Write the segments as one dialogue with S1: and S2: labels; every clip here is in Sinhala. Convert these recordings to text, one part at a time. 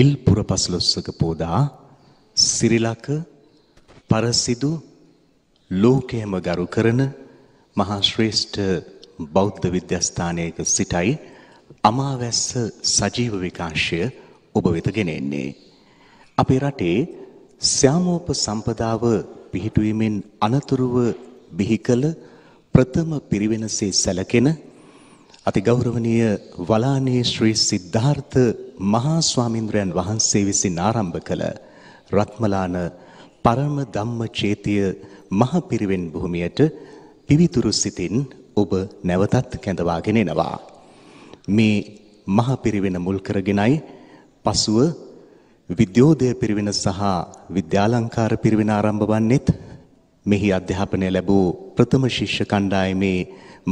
S1: ඉල්පුර පසළොස්සක පෝදා සිරිලක පරසිදු ලෝකයම ගරු කරන මහා ශ්‍රේෂ්ඨ බෞද්ධ විද්‍යස්ථානයක සිටයි අමාවැස්ස සජීව විකාශය ඔබ වෙත ගෙනෙන්නේ. අපේ රටේ සෑමෝප සම්පදාව පිහිටුවීමෙන් අනතුරුව බිහි කළ ප්‍රථම පිරිවෙනසේ සැලකෙන අතිගෞරවනීය වලානේ ශ්‍රී සිද්ධාර්ථ මහා ස්වාමින්ද්‍රයන් වහන්සේ විසින් ආරම්භ කළ රත්මලාන පරම ධම්ම චේතිය මහ පිරිවෙන් භූමියට පිවිතුරු සිතින් ඔබ නැවතත් කැඳවාගෙන එනවා. මේ මහ පිරිවෙන මුල් කරගෙනයි පසුව විද්‍යෝදය පිරිවෙන සහ විද්‍යාලංකාර පිරිවෙන ආරම්භ වන්නේත් මෙහි අධ්‍යාපනය ලැබූ ප්‍රථම ශිෂ්‍ය කණ්ඩායමේ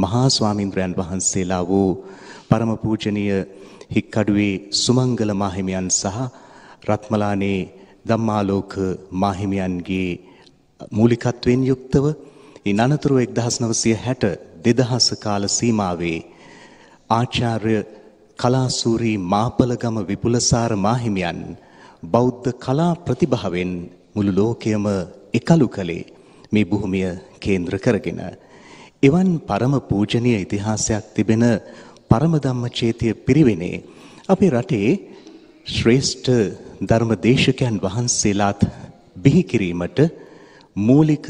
S1: මහා ස්වාමින්ද්‍රයන් වහන්සේලා වූ පරම පූජනීය හික්කඩුවේ සුමංගල මාහිමියන් සහ රත්මලානේ ධම්මාලෝක මාහිමියන්ගේ මූලිකත්වයෙන් යුක්තව ඉන් අනතුරුව 1960 2000 කාල සීමාවේ ආචාර්ය කලාසූරී මාපලගම විපුලසාර මාහිමියන් බෞද්ධ කලා ප්‍රතිභාවෙන් මුළු ලෝකයම එකලු කළේ මේ භූමිය කේන්ද්‍ර කරගෙන එවන් පරම පූජනීය ඉතිහාසයක් තිබෙන පරම ධම්මචේතිය පිරිවෙනේ අපේ රටේ ශ්‍රේෂ්ඨ ධර්මදේශකයන් වහන්සේලාත් බිහි කිරීමට මූලික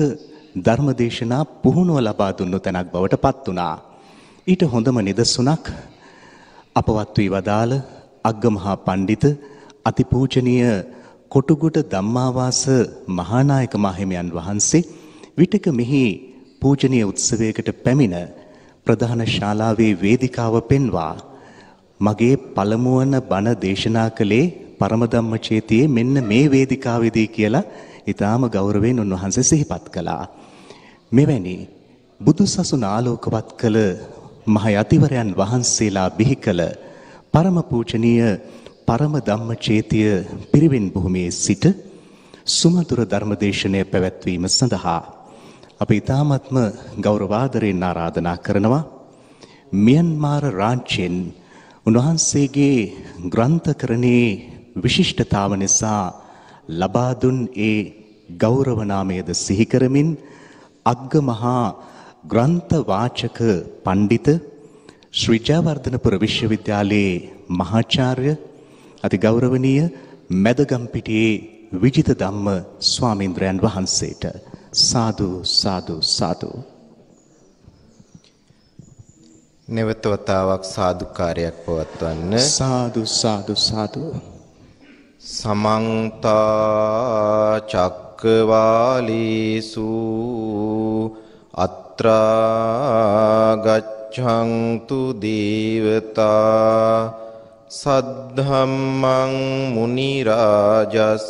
S1: ධර්මදේශනා පුහුණුව ලබා දුන්නු තැනක් බවට පත් වුණා. ඊට හොඳම නිදසුනක් අපවත් වී වදාළ අග්ගමහා පඬිත අතිපූජනීය කොටුගුට ධම්මාවාස මහානායක මහිමයන් වහන්සේ විටක මෙහි පූජනීය උත්සවයකට පැමිණ ප්‍රධාන ශාලාවේ වේදිකාව පෙන්වා මගේ පළමුවන බණ දේශනා කළේ පරමධම්මචේතියේ මෙන්න මේ වේදිකාවේදී කියලා ඊටාම ගෞරවයෙන් උන්වහන්සේ සිහිපත් කළා. මෙවැනි බුදුසසුන ආලෝකවත් කළ මහ යතිවරයන් වහන්සේලා බිහි කළ පරම පූජනීය පරම ධම්මචේතිය පිරිවෙන් භූමියේ සිට සුමధుර ධර්මදේශනය පැවැත්වීම සඳහා අප ඉතාමත්ම ගෞරවාදරයෙන් ආරාධනා කරනවා මියන්මාර රාජ්‍යයෙන් උන්වහන්සේගේ ග්‍රන්ථකරණයේ විශිෂ්ටතාව නිසා ලබා දුන් ඒ ගෞරවනාමයද සිහි කරමින් අග්ගමහා ග්‍රන්ථ වාචක පඬිත ශ්‍රී ජයවර්ධනපුර විශ්වවිද්‍යාලයේ මහාචාර්ය අතිගෞරවනීය මැදගම්පිටියේ විජිත ධම්ම ස්වාමීන්ද්‍රයන් වහන්සේට සාදු සාදු සාදු
S2: නැවතවතාවක් සාදුකාරයක් පවත්වන්න සාදු
S1: සාදු සාදු
S2: සමන්ත චක්කවාලීසු අත්‍රා ගච්ඡන්තු දේවතා සද්ධම්මං මුනි රාජස්ස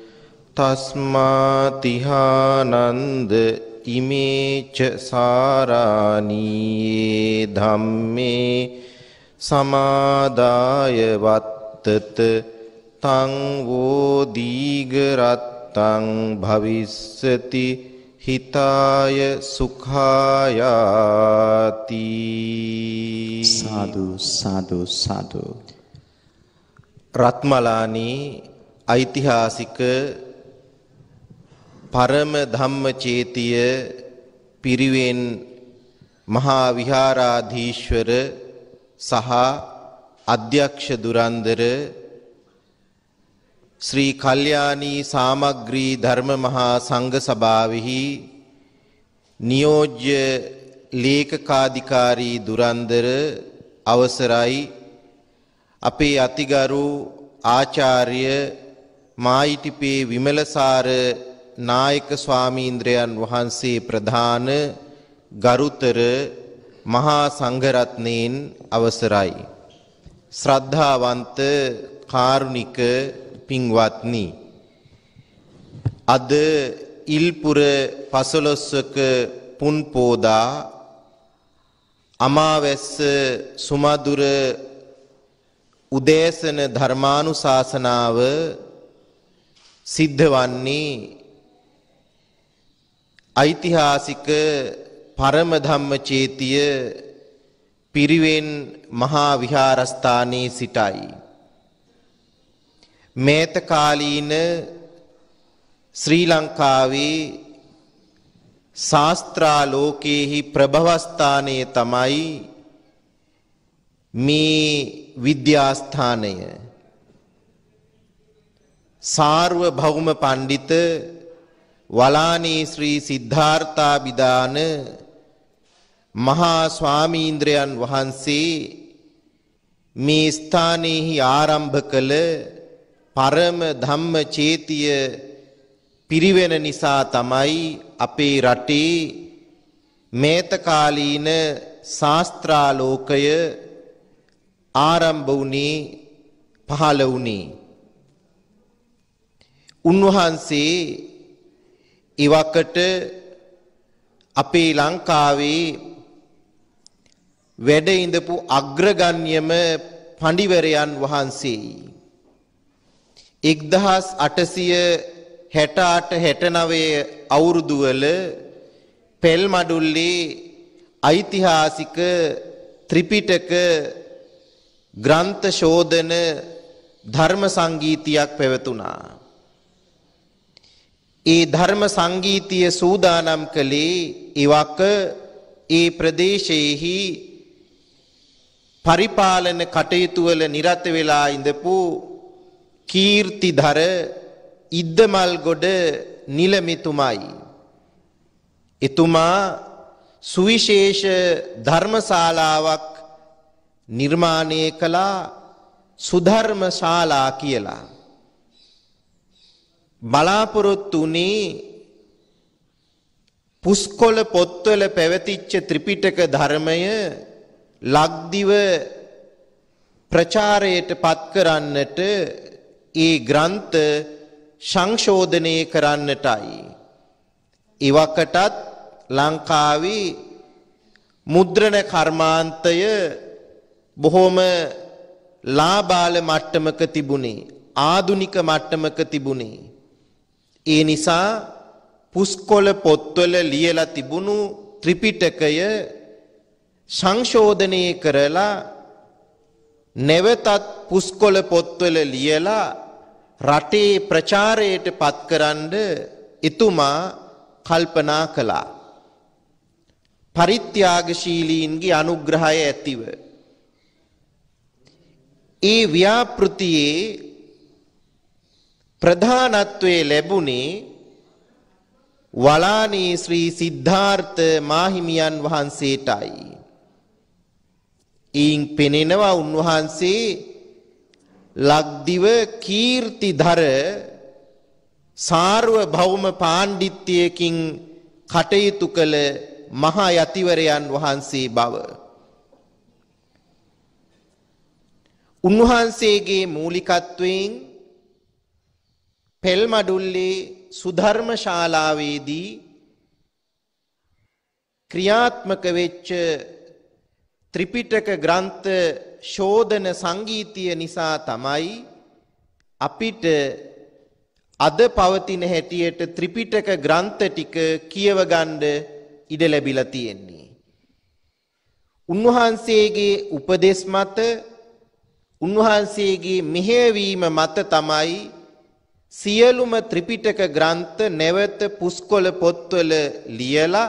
S2: තස්මාතිහානන්ද ඉමේච සාරානීයේ ධම්මේ සමාදාය වත්තත තං වෝ දීගරත්තං භවිස්සති හිතාය සුඛායාති සාදු
S1: සාදු සාදු
S2: රත්මලානී ඓතිහාසික පරම ධම්මචේතිය පිරිවෙන් මහා විහාරාධීශ්වර සහ අධ්‍යක්ෂ දුරන්දර ශ්‍රී කල්යාණී සාමග්‍රී ධර්ම මහා සංඝ සභාවෙහි නියෝජ්‍ය ලේකකාධිකාරී දුරන්දර අවසරයි අපේ අතිගරු ආචාර්ය මායිටිපේ විමලසාර නායක ස්වාමීන්ද්‍රයන් වහන්සේ ප්‍රධාන ගරුතර මහා සංඝරත්නයෙන් අවසරයි. ශ්‍රද්ධාවන්ත කාරුණික පින්වත්නි. අද ඉල්පුර පසළොස්වක පුන් පෝදා අමාවැස්ස සුමදුර උදේසන ධර්මානුශාසනාව සිද්ධ වන්නේ ඓතිහාසික පරම ධම්මචේතිය පිරිවෙන් මහා විහාරස්ථානයේ සිටයි. මේත කාලීන ශ්‍රී ලංකාවේ ශාස්ත්‍රාලෝකයේහි ප්‍රභවස්ථානයේ තමයි මේ විද්‍යාස්ථානය. සාර්වභෞම පඬිතු වලානේ ශ්‍රී සිද්ධාර්ථාබිදාන මහා ස්වාමීන්ද්‍රයන් වහන්සේ මේ ස්ථානයේහි ආරම්භ කළ පරම ධම්ම චේතිය පිරිවෙන නිසා තමයි අපේ රටේ මේත කාලීන ශාස්ත්‍රාලෝකය ආරම්භ වුණේ පහළ වුණේ උන්වහන්සේ ඉවකට අපේ ලංකාවේ වැඩ ඉඳපු අග්‍රගණ්‍යම පඬිවරයන් වහන්සේයි. 1868 69 අවුරුදු වල පෙල්මඩුල්ලේ ඓතිහාසික ත්‍රිපිටක ග්‍රන්ථ ශෝධන ධර්ම සංගීතියක් පැවතුණා. ඒ ධර්ම සංගීතීය සූදානම් කළේ ඉවක ඒ ප්‍රදේශයේහි පරිපාලන කටයුතු වල නිරත වෙලා ඉඳපු කීර්තිධර ඉද්දමල්ගොඩ නිලමිතුමයි. එතුමා සුවිශේෂ ධර්මශාලාවක් නිර්මාණය කළා සුධර්ම ශාලා කියලා. බලාපොරොත්තු උනේ පුස්කොළ පොත්වල පැවතිච්ච ත්‍රිපිටක ධර්මය ලක්දිව ප්‍රචාරයට පත් කරන්නට ඒ ග්‍රන්ථ සංශෝධනය කරන්නටයි. ඉවකටත් ලංකාවේ මුද්‍රණ කර්මාන්තය බොහොම ලාබාල මට්ටමක තිබුණේ ආදුනික මට්ටමක තිබුණේ ඒ නිසා පුස්කොළ පොත්වල ලියලා තිබුණු ත්‍රිපිටකය සංශෝධනය කරලා නැවතත් පුස්කොළ පොත්වල ලියලා රටේ ප්‍රචාරයට පත්කරන්න එතුමා කල්පනා කළා. පරිත්‍යාගශීලීන්ගේ අනුග්‍රහය ඇතිව. ඒ ව්‍යාපෘතියේ ප්‍රධානත්වයේ ලැබුණේ වලානී ශ්‍රී සිද්ධාර්ථ මාහිමියන් වහන්සේටයි. ඊයින් පෙනෙනවා උන්වහන්සේ ලක්දිව කීර්තිධර සාර්වභෞම පාණ්ඩිත්‍යයකින් කටයුතු කළ මහා යතිවරයන් වහන්සේ බව. උන්වහන්සේගේ මූලිකත්වයෙන් පෙල්මඩුල්ලේ සුධර්ම ශාලාවේදී ක්‍රියාත්මක වෙච්ච ත්‍රිපිටක ග්‍රන්ථ ශෝධන සංගීතය නිසා තමයි අපිට අද පවතින හැටියට ත්‍රිපිටක ග්‍රන්ථ ටික කියවගන්න ඉඩ ලැබිලා තියෙන්නේ. උන්වහන්සේගේ උපදේශ මත උන්වහන්සේගේ මෙහෙයවීම මත තමයි සියලුම ත්‍රිපිටක ග්‍රන්ථ නැවත පුස්කොළ පොත්වල ලියලා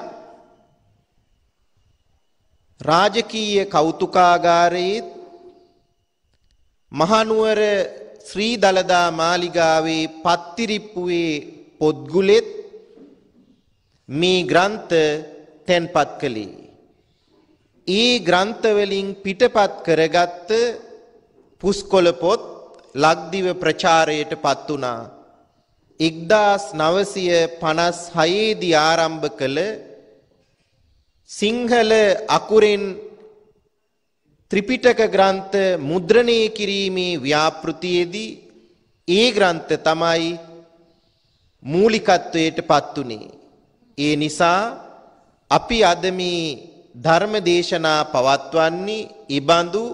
S2: රාජකීය කෞතුකාගාරයේ මහනුවර ශ්‍රී දලදා මාලිගාවේ පත්තිරිප්පුවේ පොත්ගුලෙත් මේ ග්‍රන්ථ තැන්පත් කළේ. ඒ ග්‍රන්ථවලින් පිටපත් කරගත්ත පුස්කොළ පොත් ලක්දිව ප්‍රචාරයට පත් වුණා. 1956 දී ආරම්භ කළ සිංහල අකුරෙන් ත්‍රිපිටක ග්‍රන්ථ මුද්‍රණය කිරීමේ ව්‍යාපෘතියේදී ඒ ග්‍රන්ථ තමයි මූලිකත්වයට පත් වුණේ. ඒ නිසා අපි අද මේ ධර්ම දේශනා පවත්වන්නේ ඊබඳු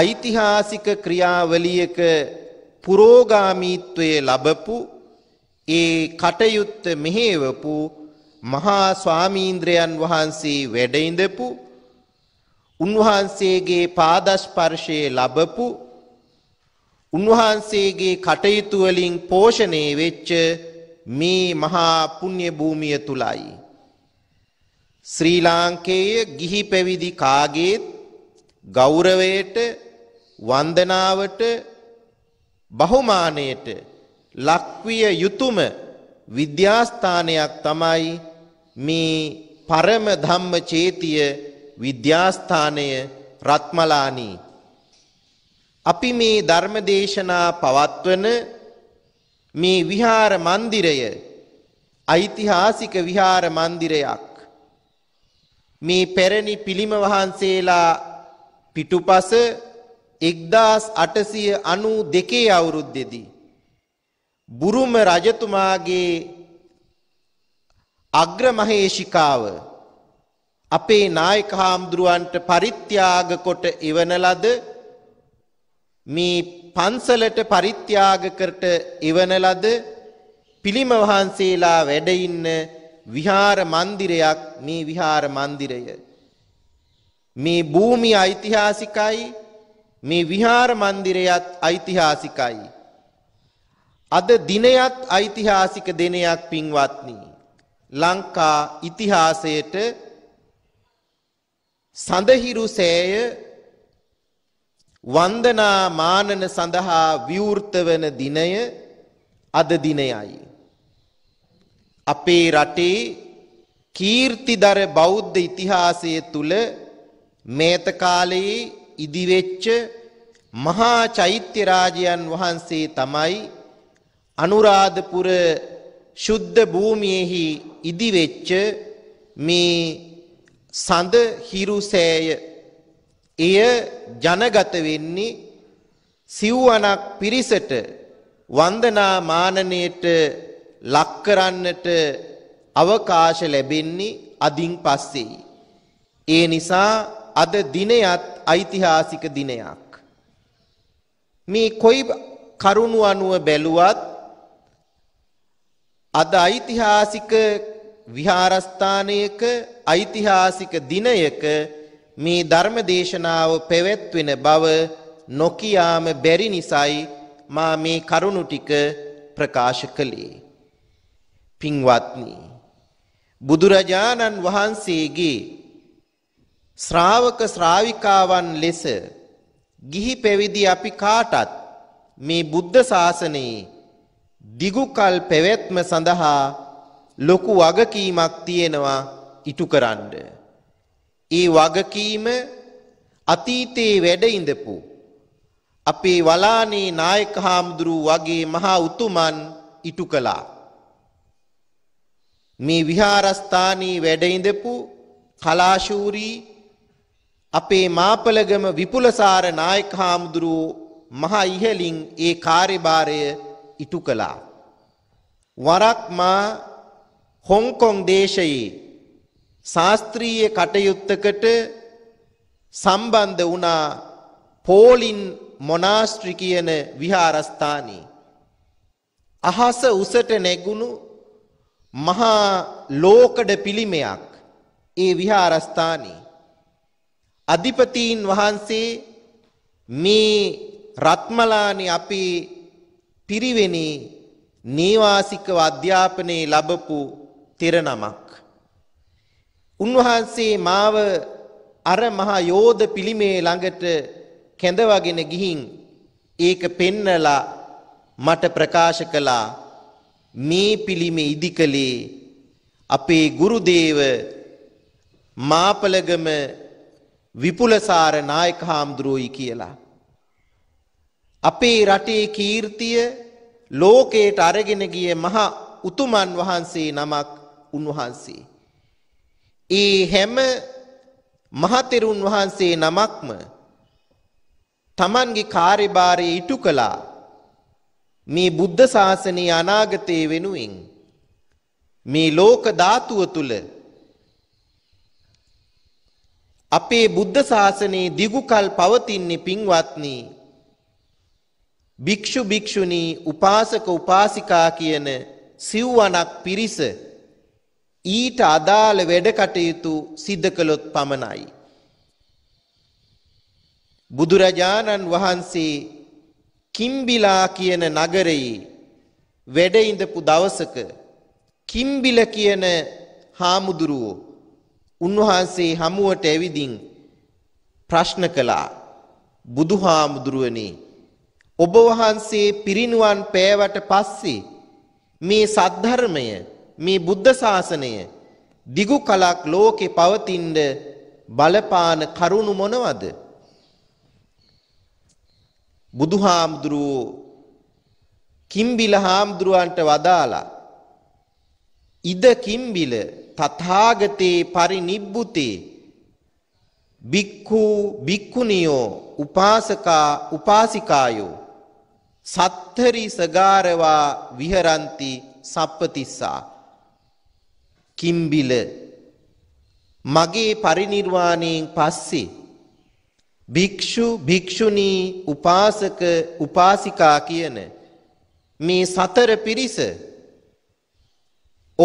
S2: ඓතිහාසික ක්‍රියාවලියක පුරෝගාමීත්වයේ ලැබපු ඒ කටයුත්ත මෙහෙවපු මහා ස්වාමීන්ද්‍රයන් වහන්සේ වැඩ ඉඳපු උන්වහන්සේගේ පාදස්පර්ශයේ ලැබපු උන්වහන්සේගේ කටයුතු වලින් පෝෂණය වෙච්ච මේ මහා පුණ්‍ය භූමිය තුලයි ශ්‍රී ලාංකේය ගිහි පැවිදි කාගේත් ගෞරවයට වන්දනාවට බහුමානයට ලක්විය යුතුයම විද්‍යාස්ථානයක් තමයි මේ පරම ධම්ම චේතිය විද්‍යාස්ථානය රත්මලානී අපි මේ ධර්මදේශනා පවත්වන මේ විහාර මන්දිරය ඓතිහාසික විහාර මන්දිරයක් මේ පැරණි පිළිම වහන්සේලා පිටුපස එක්දාස් අටසිය අනු දෙකේ අවුරුද්දෙදී. බුරුම රජතුමාගේ අග්‍රමහේෂිකාව අපේ නායක හාමුදුරුවන්ට පරිත්‍යාග කොට එවන ලද මේ පන්සලට පරිත්‍යාග කරට එවන ලද පිළිම වහන්සේලා වැඩ ඉන්න විහාර මන්දිරයක් මේ විහාර මන්දිරය මේ භූමිය ඓතිහාසිකයි මේ විහාර මන්දිරයත් ඓතිහාසිකයි. අද දිනයත් ඓතිහාසික දිනයක් පින්වත්නි. ලංකා ඉතිහාසයට සඳහිරු සෑය වන්දනා මානන සඳහා විවෘත වන දිනය අද දිනයයි. අපේ රටේ කීර්තිදර බෞද්ධ ඉතිහාසය තුල මේත කාලයේ ඉදිවෙච්ච මහා චෛත්‍ය රාජයන් වහන්සේ තමයි අනුරාධපුර ශුද්ධ භූමියේහි ඉදිවෙච්ච මේ සඳ හිරුසෑය එය ජනගත වෙන්නේ සිව්වනක් පිරිසට වන්දනා මානණයට ලක් කරන්නට අවකාශ ලැබෙන්නේ අදින් පස්සේ. ඒ නිසා අද දිනයත් ඓතිහාසික දිනයක්. මේ කොයි කරුණු අනුව බැලුවත් අද ඓතිහාසික විහාරස්ථානයක ඓතිහාසික දිනයක මේ ධර්ම දේශනාව පැවැත්වෙන බව නොකියාම බැරි නිසයි මා මේ කරුණු ටික ප්‍රකාශ කළේ. පින්වත්නි බුදුරජාණන් වහන්සේගේ ශ්‍රාවක ශ්‍රාවිකාවන් ලෙස ගිහි පැවිදි අපි කාටත් මේ බුද්ධ ශාසනයේ දිගුකල් පැවැත්ම සඳහා ලොකු වගකීමක් තියෙනවා ඉටු කරන්න. ඒ වගකීම අතීතයේ වැඩ ඉඳපු අපේ වලානේ නායක හාමුදුරුව වගේ මහා උතුමන් ඉටු කළා. මේ විහාරස්ථානයේ වැඩ ඉඳපු කලාශූරී අපේ මාපලගම විපුලසාර නායක හාමුදුරුවෝ මහා ඉහලින් ඒ කාර්යභාරය ඉටු කළා. වරක් මා හොංකොං දේශයේ ශාස්ත්‍රීය කටයුත්තකට සම්බන්ධ වුණා පෝලින් මොනාස්ට්‍රි කියන විහාරස්ථානයේ අහස උසට නැගුණු මහා ලෝකඩ පිළිමයක් ඒ විහාරස්ථානයේ අධිපතීන් වහන්සේ මේ රත්මලානේ අපේ පිරිවෙනේ නේවාසිකව අධ්‍යාපනයේ ලැබපු තිරනමක්. උන්වහන්සේ මාව අර මහා යෝධ පිළිමේ ළඟට කැඳවගෙන ගිහින් ඒක පෙන්නලා මට ප්‍රකාශ කළා මේ පිළිමේ ඉදිකලේ අපේ ගුරුදේව මාපලගම විපුලසාර නායක හාමුදුරුවෝයි කියලා. අපේ රටේ කීර්තිය ලෝකයට අරගෙන ගිය මහා උතුමන් වහන්සේ නමක් උන්වහන්සේ. ඒ හැම මහතෙරුන් වහන්සේ නමක්ම තමන්ගේ කාර්යභාරය ඉටු කළා මේ බුද්ධ ශාසනයේ අනාගතයේ වෙනුවෙන් මේ ලෝක ධාතුව තුල අපේ බුද්ධ ශාසනයේ දිගුකල් පවතින්නේ පින්වත්නි භික්ෂු භික්ෂුණී උපාසක උපාසිකා කියන සිව්වණක් පිරිස ඊට අදාළ වැඩ කටයුතු සිද්ධ කළොත් පමණයි බුදුරජාණන් වහන්සේ කිම්බිලා කියන නගරයේ වැඩ ඉඳපු දවසක කිම්බිල කියන හාමුදුරුවෝ උන්වහන්සේ හමුවට ඇවිදින් ප්‍රශ්න කළා බුදුහාමුදුරුවනි ඔබ වහන්සේ පිරිනුවන් පෑවට පස්සේ මේ සද්ධර්මය මේ බුද්ධ ශාසනය දිගු කලක් ලෝකේ පවතින බලපාන කරුණු මොනවද බුදුහාමුදුරුව කිම්බිල හාමුදුරුවන්ට වදාලා ඉද කිම්බිල තථාගතේ පරිනිබ්බුතේ බික්ඛු බික්ඛුනියෝ උපාසකා උපාසිකායෝ සත්තරි සගාරවා විහරಂತಿ සප්පතිස්සා කිම්බිල මගේ පරිණිර්වාණයෙන් පස්සේ භික්ෂු භික්ෂුණී උපාසක උපාසිකා කියන මේ සතර පිරිස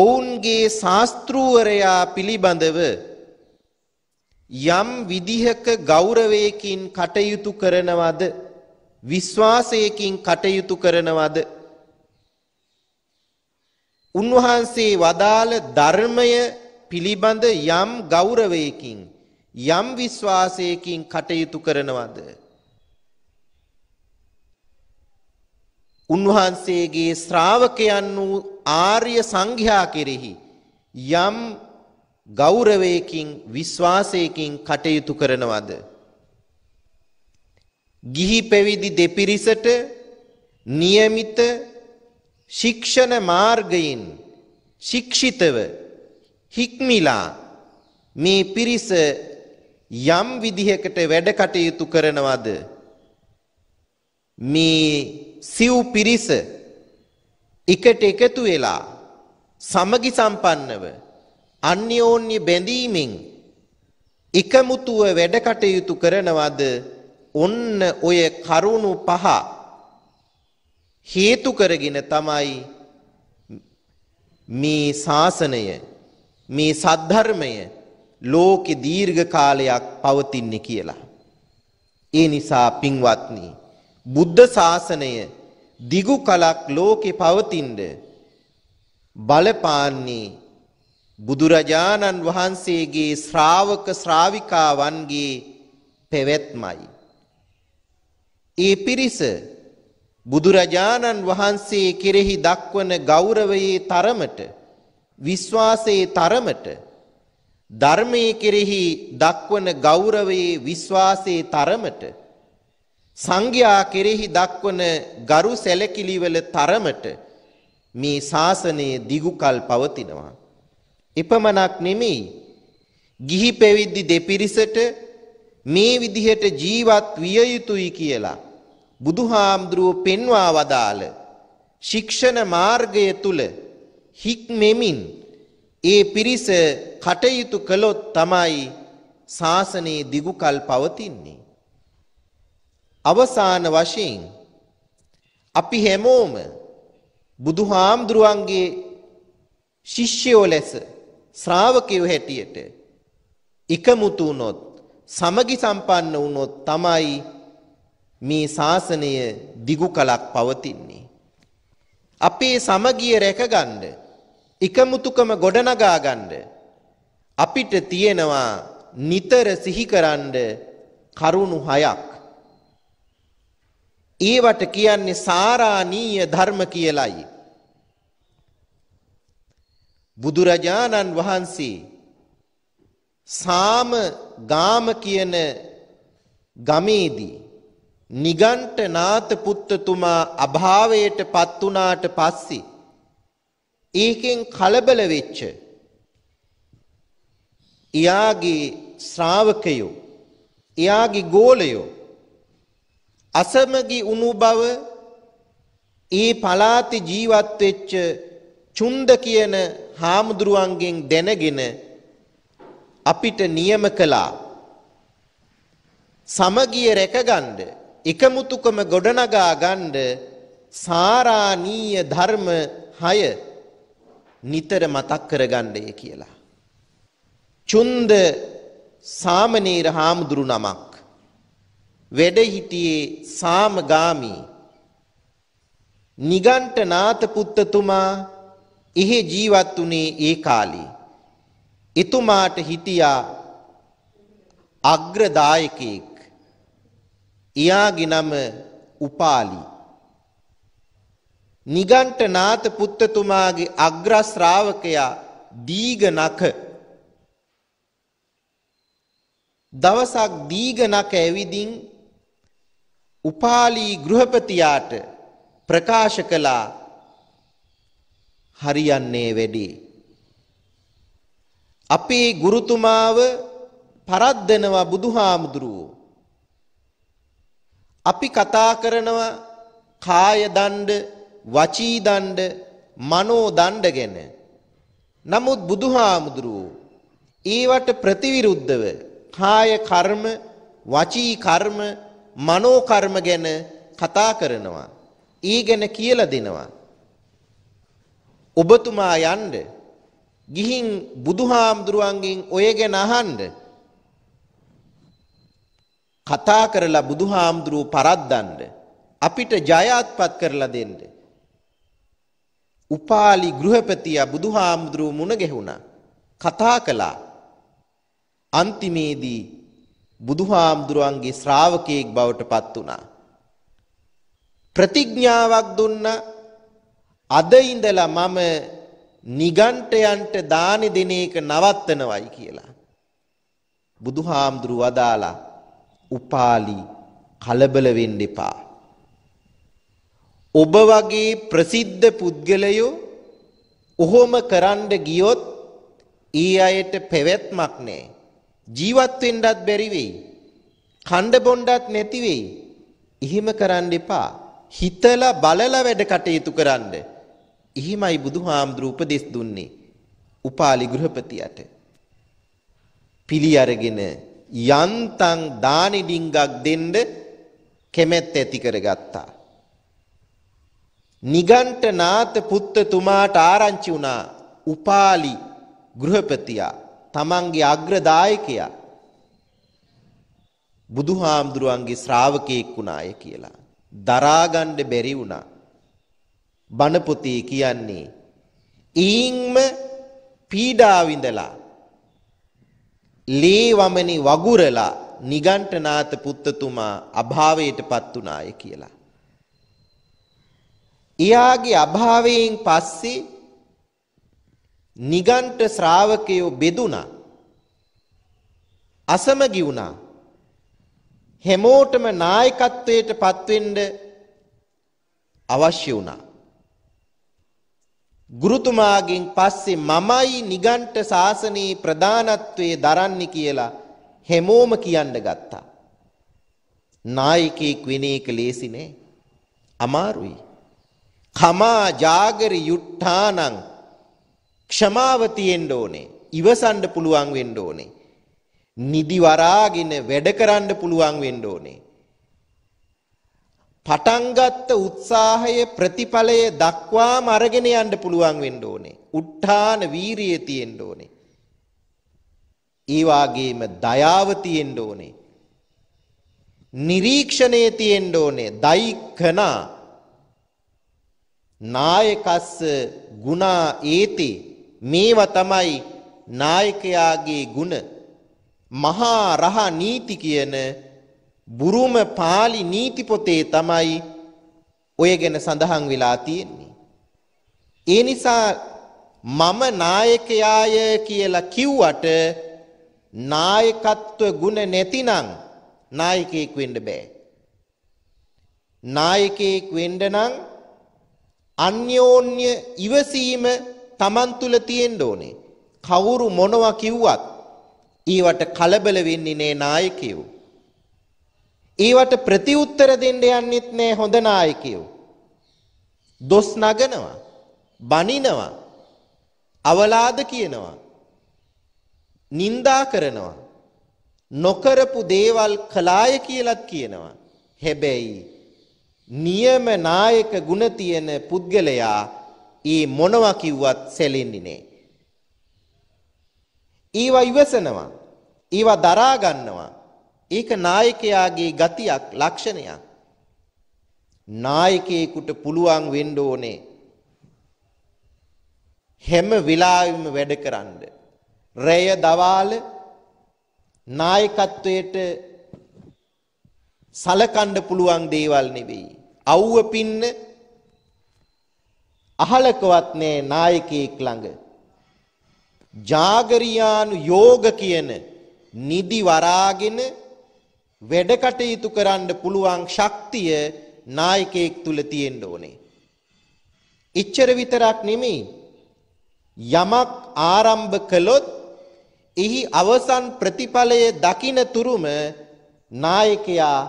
S2: ඔවුන්ගේ ශාස්ත්‍රූවරයා පිළිබඳව යම් විදිහක ගෞරවයකින් කටයුතු කරනවද විශ්වාසයකින් කටයුතු කරනවද උන්වහන්සේ වදාළ ධර්මය පිළිබඳ යම් ගෞරවයකින් යම් විශ්වාසයකින් කටයුතු කරනවද උන්වහන්සේගේ ශ්‍රාවකයන් වූ ආර්ය සංඝයා කෙරෙහි යම් ගෞරවයකින් විශ්වාසයකින් කටයුතු කරනවද ගිහි පැවිදි දෙපිරිසට નિયમિત ශික්ෂණ මාර්ගයෙන් ශික්ෂිතව හික්මිලා මේ පිරිස යම් විදිහකට වැඩ කටයුතු කරනවද මේ සිව් පිරිස එකට එකතු වෙලා සමගි සම්පන්නව අන්‍යෝන්‍ය බැඳීමෙන් එකමුතුව වැඩ කටයුතු කරනවද ඔන්න ඔය කරුණු පහ හේතු කරගෙන තමයි මේ ශාසනය මේ සද්ධර්මය ලෝකේ දීර්ඝ කාලයක් පවතින්නේ කියලා. ඒ නිසා පින්වත්නි බුද්ධ ශාසනය දිගු කලක් ලෝකෙ පවතින්ද බලපාන්නේ බුදුරජාණන් වහන්සේගේ ශ්‍රාවක ශ්‍රාවිකාවන්ගේ පැවැත්මයි. ඒ පිරිස බුදුරජාණන් වහන්සේ කෙරෙහි දක්වන ගෞරවයේ තරමට විශ්වාසයේ තරමට ධර්මයේ කෙරෙහි දක්වන ගෞරවයේ විශ්වාසයේ තරමට සංඝයා කෙරෙහි දක්වන ගරු සැලකිලිවල තරමට මේ ශාසනය දිගුකල් පවතිනවා. එපමණක් නෙමෙයි ගිහි පැවිදි දෙපිරිසට මේ විදිහට ජීවත් විය යුතුයි කියලා බුදුහාමුදුරුව පෙන්වා වදාළ ශික්ෂණ මාර්ගය තුල හික්මෙමින් ඒ පිරිස කටයුතු කළොත් තමයි ශාසනයේ දිගුකල් පවතින්නේ අවසාන වශයෙන් අපි හැමෝම බුදුහාමුදුරුවන්ගේ ශිෂ්‍යයෝ ලෙස ශ්‍රාවකයෝ හැටියට එකමුතු වුණොත් සමගි සම්පන්න වුණොත් තමයි මේ ශාසනය දිගු කලක් පවතින්නේ. අපේ සමගිය රැකගන්න එකමුතුකම ගොඩනගා ගන්න අපිට තියෙනවා නිතර සිහිකරන්න කරුණු හයක්. ඒවට කියන්නේ සාරාණීය ධර්ම කියලයි. බුදුරජාණන් වහන්සේ සාම ගාම කියන ගමේදී නිගණ්ඨ නාත පුත්තුමා අභාවයට පත් වුණාට පස්සේ ඒකෙන් කලබල වෙච්ච එයාගේ ශ්‍රාවකයෝ එයාගේ ගෝලයෝ අසමගි වුණු බව ඒ පලාති ජීවත් වෙච්ච චුන්ද කියන හාමුදුරුවන්ගෙන් දැනගෙන අපිට නියම කළා සමගිය රැකගන්න එකමුතුකම ගොඩනගා ගන්න සාරාණීය ධර්ම 6 නිතර මතක් කරගන්නයි කියලා. චුන්ද සාමනීර හාමුදුරු නමක් වැඩ හිටියේ සාමගාමි නිගණ්ඨනාත පුත්තතුමා එහෙ ජීවත් වුණේ ඒ කාලේ. එතුමාට හිටියා අග්‍රදායකයෙක්. එයාගේ නම උපාලි. නිගණ්ඨනාත පුත්තතුමාගේ අග්‍ර ශ්‍රාවකයා දීගනක දවසක් දීගනක ඇවිදින් උපාලී ගෘහපතියාට ප්‍රකාශ කළා හරියන්නේ වැඩි. අපේ ගුරුතුමාව පරද්දනවා බුදුහාමුදුරුවෝ. අපි කතා කරනවා කාය දණ්ඩ, වචී දණ්ඩ, මනෝ දණ්ඩ ගැන. නමුත් බුදුහාමුදුරුවෝ ඒවට ප්‍රතිවිරුද්ධව කාය කර්ම, වචී කර්ම, මනෝ කර්ම ගැන කතා කරනවා. ඊ ගැන කියලා දෙනවා. ඔබතුමා යන්න ගිහින් බුදුහාමුදුරුවන්ගෙන් ඔය ගැන අහන්න කතා කරලා බුදුහාමුදුරුව පරද්දන්න අපිට ජයත්පත් කරලා දෙන්න. උපාලි ගෘහපතියා බුදුහාමුදුරුව මුණ ගැහුණා. කතා කළා. අන්තිමේදී බුදුහාමුදුරුවන්ගේ ශ්‍රාවකයෙක් බවට පත් වුණා. ප්‍රතිඥාවක් දුන්න අද ඉඳලා මම නිගණ්ඨයන්ට දානි දෙන එක නවත්තනවයි කියලා. බුදුහාමුදුරු වදාලා උපාලි කලබල වෙන්න එපා. ඔබ වගේ ප්‍රසිද්ධ පුද්ගලයෝ ඔහොම කරන්න ගියොත් ඒ අයට පැවැත්මක් නැහැ. ජීවත් වෙන්නත් බැරි වෙයි. කණ්ඩ බොණ්ඩත් නැති වෙයි. එහෙම කරන්න එපා. හිතලා බලලා වැඩ කටයුතු කරන්න. එහිමයි බුදුහාමුදුරු උපදෙස් දුන්නේ. උපාලි ගෘහපතියට. පිළි අරගෙන යන්තම් දානි ඩිංගක් දෙන්න කැමැත්ත ඇති කරගත්තා. නිගණ්ඨනාත පුත්තුමාට ආරංචි වුණා උපාලි ගෘහපතියා තමන්ගේ අග්‍රදායකයා බුදුහාමුදුරුවන්ගේ ශ්‍රාවකයෙක් වුණාය කියලා දරාගන්න බැරි වුණා. බණ පොතේ කියන්නේ ඊන්ම පීඩාව විඳලා ලේවමනි වගුරලා නිගණ්ඨනාත පුත්තතුමා අභාවයටපත් උනාය කියලා. එයාගේ අභාවයෙන් පස්සේ නිගණ්ඨ ශ්‍රාවකයෝ බෙදුනා. අසමගි වුණා. හැමෝටම නායකත්වයට පත්වෙන්න අවශ්‍ය වුණා. ගුරුතුමාගෙන් පස්සේ මමයි නිගණ්ඨ ශාසනයේ ප්‍රධානත්වයේ දරන්නේ කියලා හැමෝම කියන්න ගත්තා. නායකයෙක් වෙන එක ලේසි නෑ. අමාරුයි. කමා ජාගරි යුට්ටානං ක්ෂමාව තියෙන්න ඕනේ. ඉවසන්න පුළුවන් වෙන්න ඕනේ. නිදි වරාගෙන වැඩ කරන්න පුළුවන් වෙන්න ඕනේ. පටන්ගත්ත උත්සාහය ප්‍රතිඵලය දක්වාම අරගෙන යන්න පුළුවන් වෙන්න ඕනේ. උත්හාන වීරිය තියෙන්න ඕනේ. ඒ වාගේම දයාව තියෙන්න ඕනේ. නිරීක්ෂණය තියෙන්න ඕනේ. දෛකනා නායකස්ස ගුණා ඒතේ මේවා තමයි නායකයාගේ ಗುಣ මහා රහ නීති කියන බුරුම pāli නීති පොතේ තමයි ඔය ගැන සඳහන් වෙලා තියෙන්නේ. ඒ නිසා මම නායකයාය කියලා කිව්වට නායකත්ව ගුණ නැතිනම් නායකයෙක් වෙන්න බෑ. නායකයෙක් වෙන්න නම් අන්‍යෝන්‍ය ඉවසීම Taman තුල තියෙන්න ඕනේ. කවුරු මොනවා කිව්වත් ඊවට කලබල වෙන්නේ නෑ නායකයෝ. ඊවට ප්‍රතිඋත්තර දෙන්න යන්නෙත් නෑ හොඳ නායකයෝ. දොස් නගනවා, බනිනවා, අවලාද කියනවා, නින්දා කරනවා. නොකරපු දේවල් කළාය කියලත් කියනවා. හැබැයි නියම නායක ගුණ තියෙන පුද්ගලයා ඊ මොනවා කිව්වත් සැලෙන්නේ නැහැ. ඊවා ඉවසනවා. ඊවා දරා ගන්නවා. ඒක නායකයාගේ ගතියක්, ලක්ෂණයක්. නායකයෙකුට පුළුවන් වෙන්න ඕනේ හැම වෙලාවෙම වැඩ කරන්න. රැය දවාල නායකත්වයට සලකන්න පුළුවන් දේවල් නෙවෙයි. අවුව පින්න අහලකවත් නෑ නායකයෙක් ළඟ. ජාගරියානු යෝග කියන නිදි වරාගෙන වැඩ කටයුතු කරන්න පුළුවන් ශක්තිය නායකයෙක් තුල තියෙන්න ඕනේ. එච්චර විතරක් නෙමෙයි යමක් ආරම්භ කළොත් එහි අවසන් ප්‍රතිඵලය දකින තුරුම නායකයා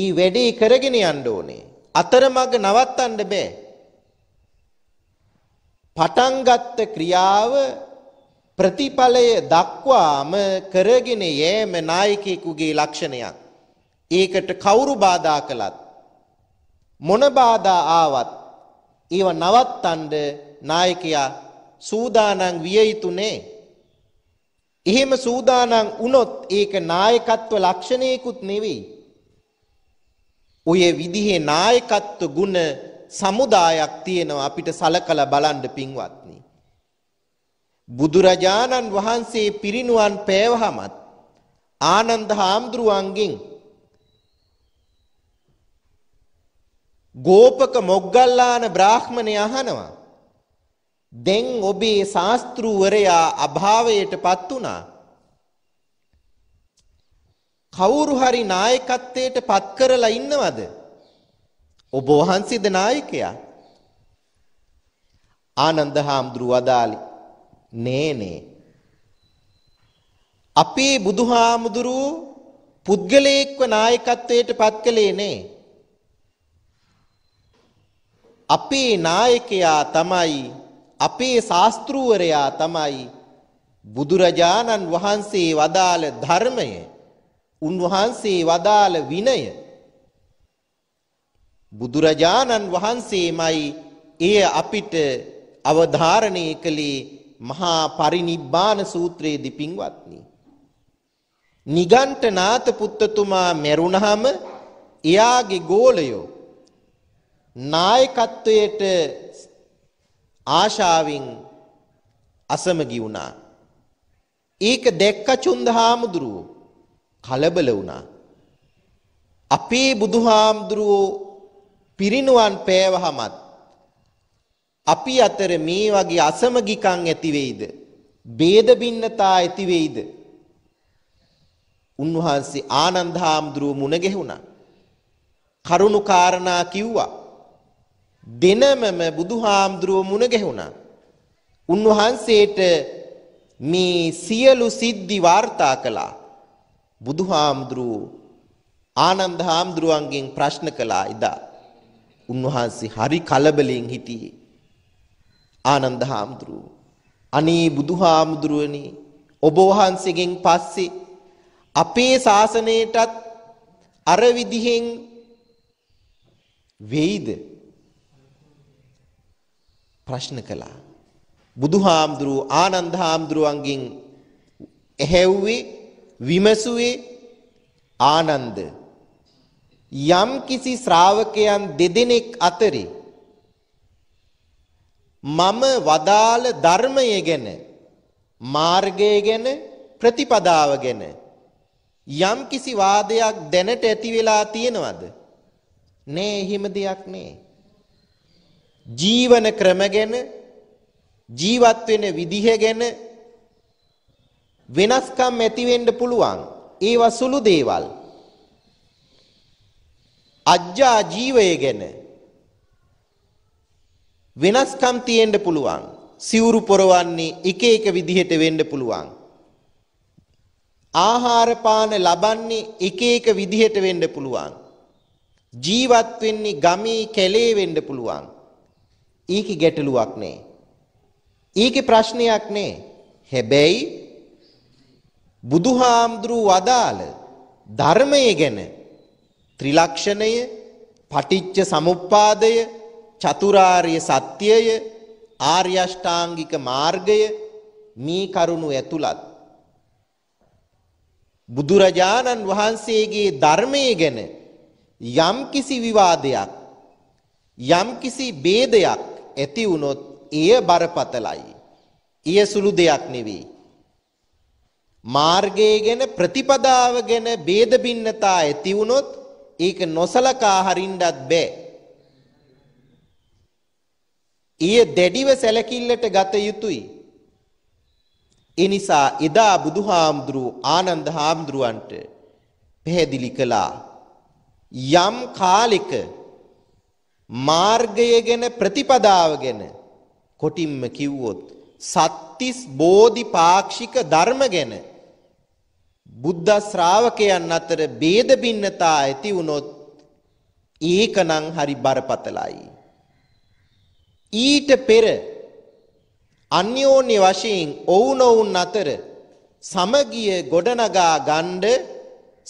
S2: ඊ වැඩේ කරගෙන යන්න ඕනේ. අතරමඟ නවත්තන්න බෑ. පටන්ගත්ත ක්‍රියාව ප්‍රතිඵලය දක්වාම කරගෙන යෑම නායකයෙකුගේ ලක්ෂණයක්. ඒකට කවුරු බාධා කළත් මොන බාධා ආවත් ඒව නවත්තන්න නායකයා සූදානම් විය යුතුනේ. එහෙම සූදානම් වුණොත් ඒක නායකත්ව ලක්ෂණයකුත් නෙවෙයි. ඔය විදිහේ නායකත්ව ගුණ සමුදායක් තියෙනවා අපිට සලකලා බලන්න පින්වත්නි. බුදුරජාණන් වහන්සේ පිරිනුවන් පෑවහමත් ආනන්ද හාමුදුරුවන්ගෙන් ගෝපක මොග්ගල්ලාන බ්‍රාහ්මණය අහනවා. දැන් ඔබේ ශාස්ත්‍රූවරයා අභාවයටපත් වුණා. කවුරු හරි නායකත්වයට පත් කරලා ඉන්නවද? ඔබ වහන්සේද නායකයා? ආනන්ද හාමුදුරුව අදාලි නේනේ අපේ බුදුහාමුදුරුව පුද්ගලයෙක්ව නායකත්වයට පත් කළේ නේ අපේ නායකයා තමයි අපේ ශාස්ත්‍රූවරයා තමයි බුදුරජාණන් වහන්සේ වදාළ ධර්මය උන්වහන්සේ වදාළ විනය බුදුරජාණන් වහන්සේමයි එය අපිට අවධාරණය කළේ මහා පරිනිබ්බාන සූත්‍රයේදී පින්වත්නි. නිගණ්ඨනාත පුත්තතුමා මැරුණහම එයාගේ ගෝලයෝ නායකත්වයට ආශාවෙන් අසමගි වුණා. ඒක දැක්ක චුන්දහාමුදුරුවෝ කලබල වුණා. අපේ බුදුහාමුදුරුවෝ පිරිනුවන් පෑවහමත් අපි අතර මේ වගේ අසමගිකම් ඇති වෙයිද? ભેද භින්නතා ඇති වෙයිද? උන්වහන්සේ ආනන්ද හාමුදුරුව මුණ ගැහුණා. කරුණු කාරණා කිව්වා. දෙනමම බුදුහාමුදුරුව මුණ ගැහුණා. උන්වහන්සේට මේ සියලු සිද්ධි වාර්තා කළා. බුදුහාමුදුරුව ආනන්ද හාමුදුරුවන්ගෙන් ප්‍රශ්න කළා ඉදා උන්වහන්සේ හරි කලබලෙන් හිටියේ. ආනන්ද හාමුදුරුව. අනේ බුදුහාමුදුරුවනි ඔබ වහන්සේගෙන් පස්සේ අපේ ශාසනයටත් අර විදිහෙන් වෙයිද ප්‍රශ්න කළා. බුදුහාමුදුරුව ආනන්ද හාමුදුරුවන්ගෙන් ඇහැව්වේ විමසුවේ ආනන්ද යම් කිසි ශ්‍රාවකයන් දෙදෙනෙක් අතරේ මම වදාළ ධර්මය ගැන මාර්ගය ගැන ප්‍රතිපදාව ගැන යම් කිසි වාදයක් දැනට ඇති වෙලා තියෙනවද? නෑ එහෙම දෙයක් නෑ. ජීවන ක්‍රම ගැන ජීවත් වෙන විදිහ ගැන වෙනස්කම් ඇති වෙන්න පුළුවන්. ඒවා සුළු දේවල්. අජ්ජා ජීවය ගැන වෙනස්කම් තියෙන්න පුළුවන්. සිවුරු පොරවන්නේ එක එක විදිහට වෙන්න පුළුවන්. ආහාර පාන ලබන්නේ එක එක විදිහට වෙන්න පුළුවන්. ජීවත් වෙන්නේ ගමේ කැලේ වෙන්න පුළුවන්. ඒකේ ගැටලුවක් නෑ. ඒකේ ප්‍රශ්නයක් නෑ. හැබැයි බුදුහාමුදුරු වදාළ ධර්මයේ ගැන ත්‍රිලක්ෂණය, පටිච්ච සමුප්පාදය, චතුරාර්ය සත්‍යය, ආර්ය අෂ්ටාංගික මාර්ගය මේ කරුණු ඇතුළත් බුදුරජාණන් වහන්සේගේ ධර්මයේ ගැන යම්කිසි විවාදයක් යම්කිසි ભેදයක් ඇති වුනොත් එය බරපතලයි. එය සුළු දෙයක් නෙවෙයි. මාර්ගයේ ගැන ප්‍රතිපදාව ගැන ભેද භින්නතා ඇති වුනොත් ඒක නොසලකා හරින්නත් බෑ. ඊය දැඩිව සැලකිල්ලට ගත යුතුයි. ඒ නිසා එදා බුදුහාමුදුරු ආනන්ද හාමුදුරුවන්ට පැහැදිලි කළා යම් කාලෙක මාර්ගය ගැන ප්‍රතිපදාව ගැන කොටින්ම කිව්වොත් සත්තිස් බෝධිපාක්ෂික ධර්ම ගැන බුද්ධ ශ්‍රාවකයන් අතර ભેද භින්නතා ඇති වුනොත් ඒකනම් හරි බරපතලයි. ඊට පෙර අන්‍යෝන්‍ය වශයෙන් ඔවුනොවුන් අතර සමගිය ගොඩනගා ගන්න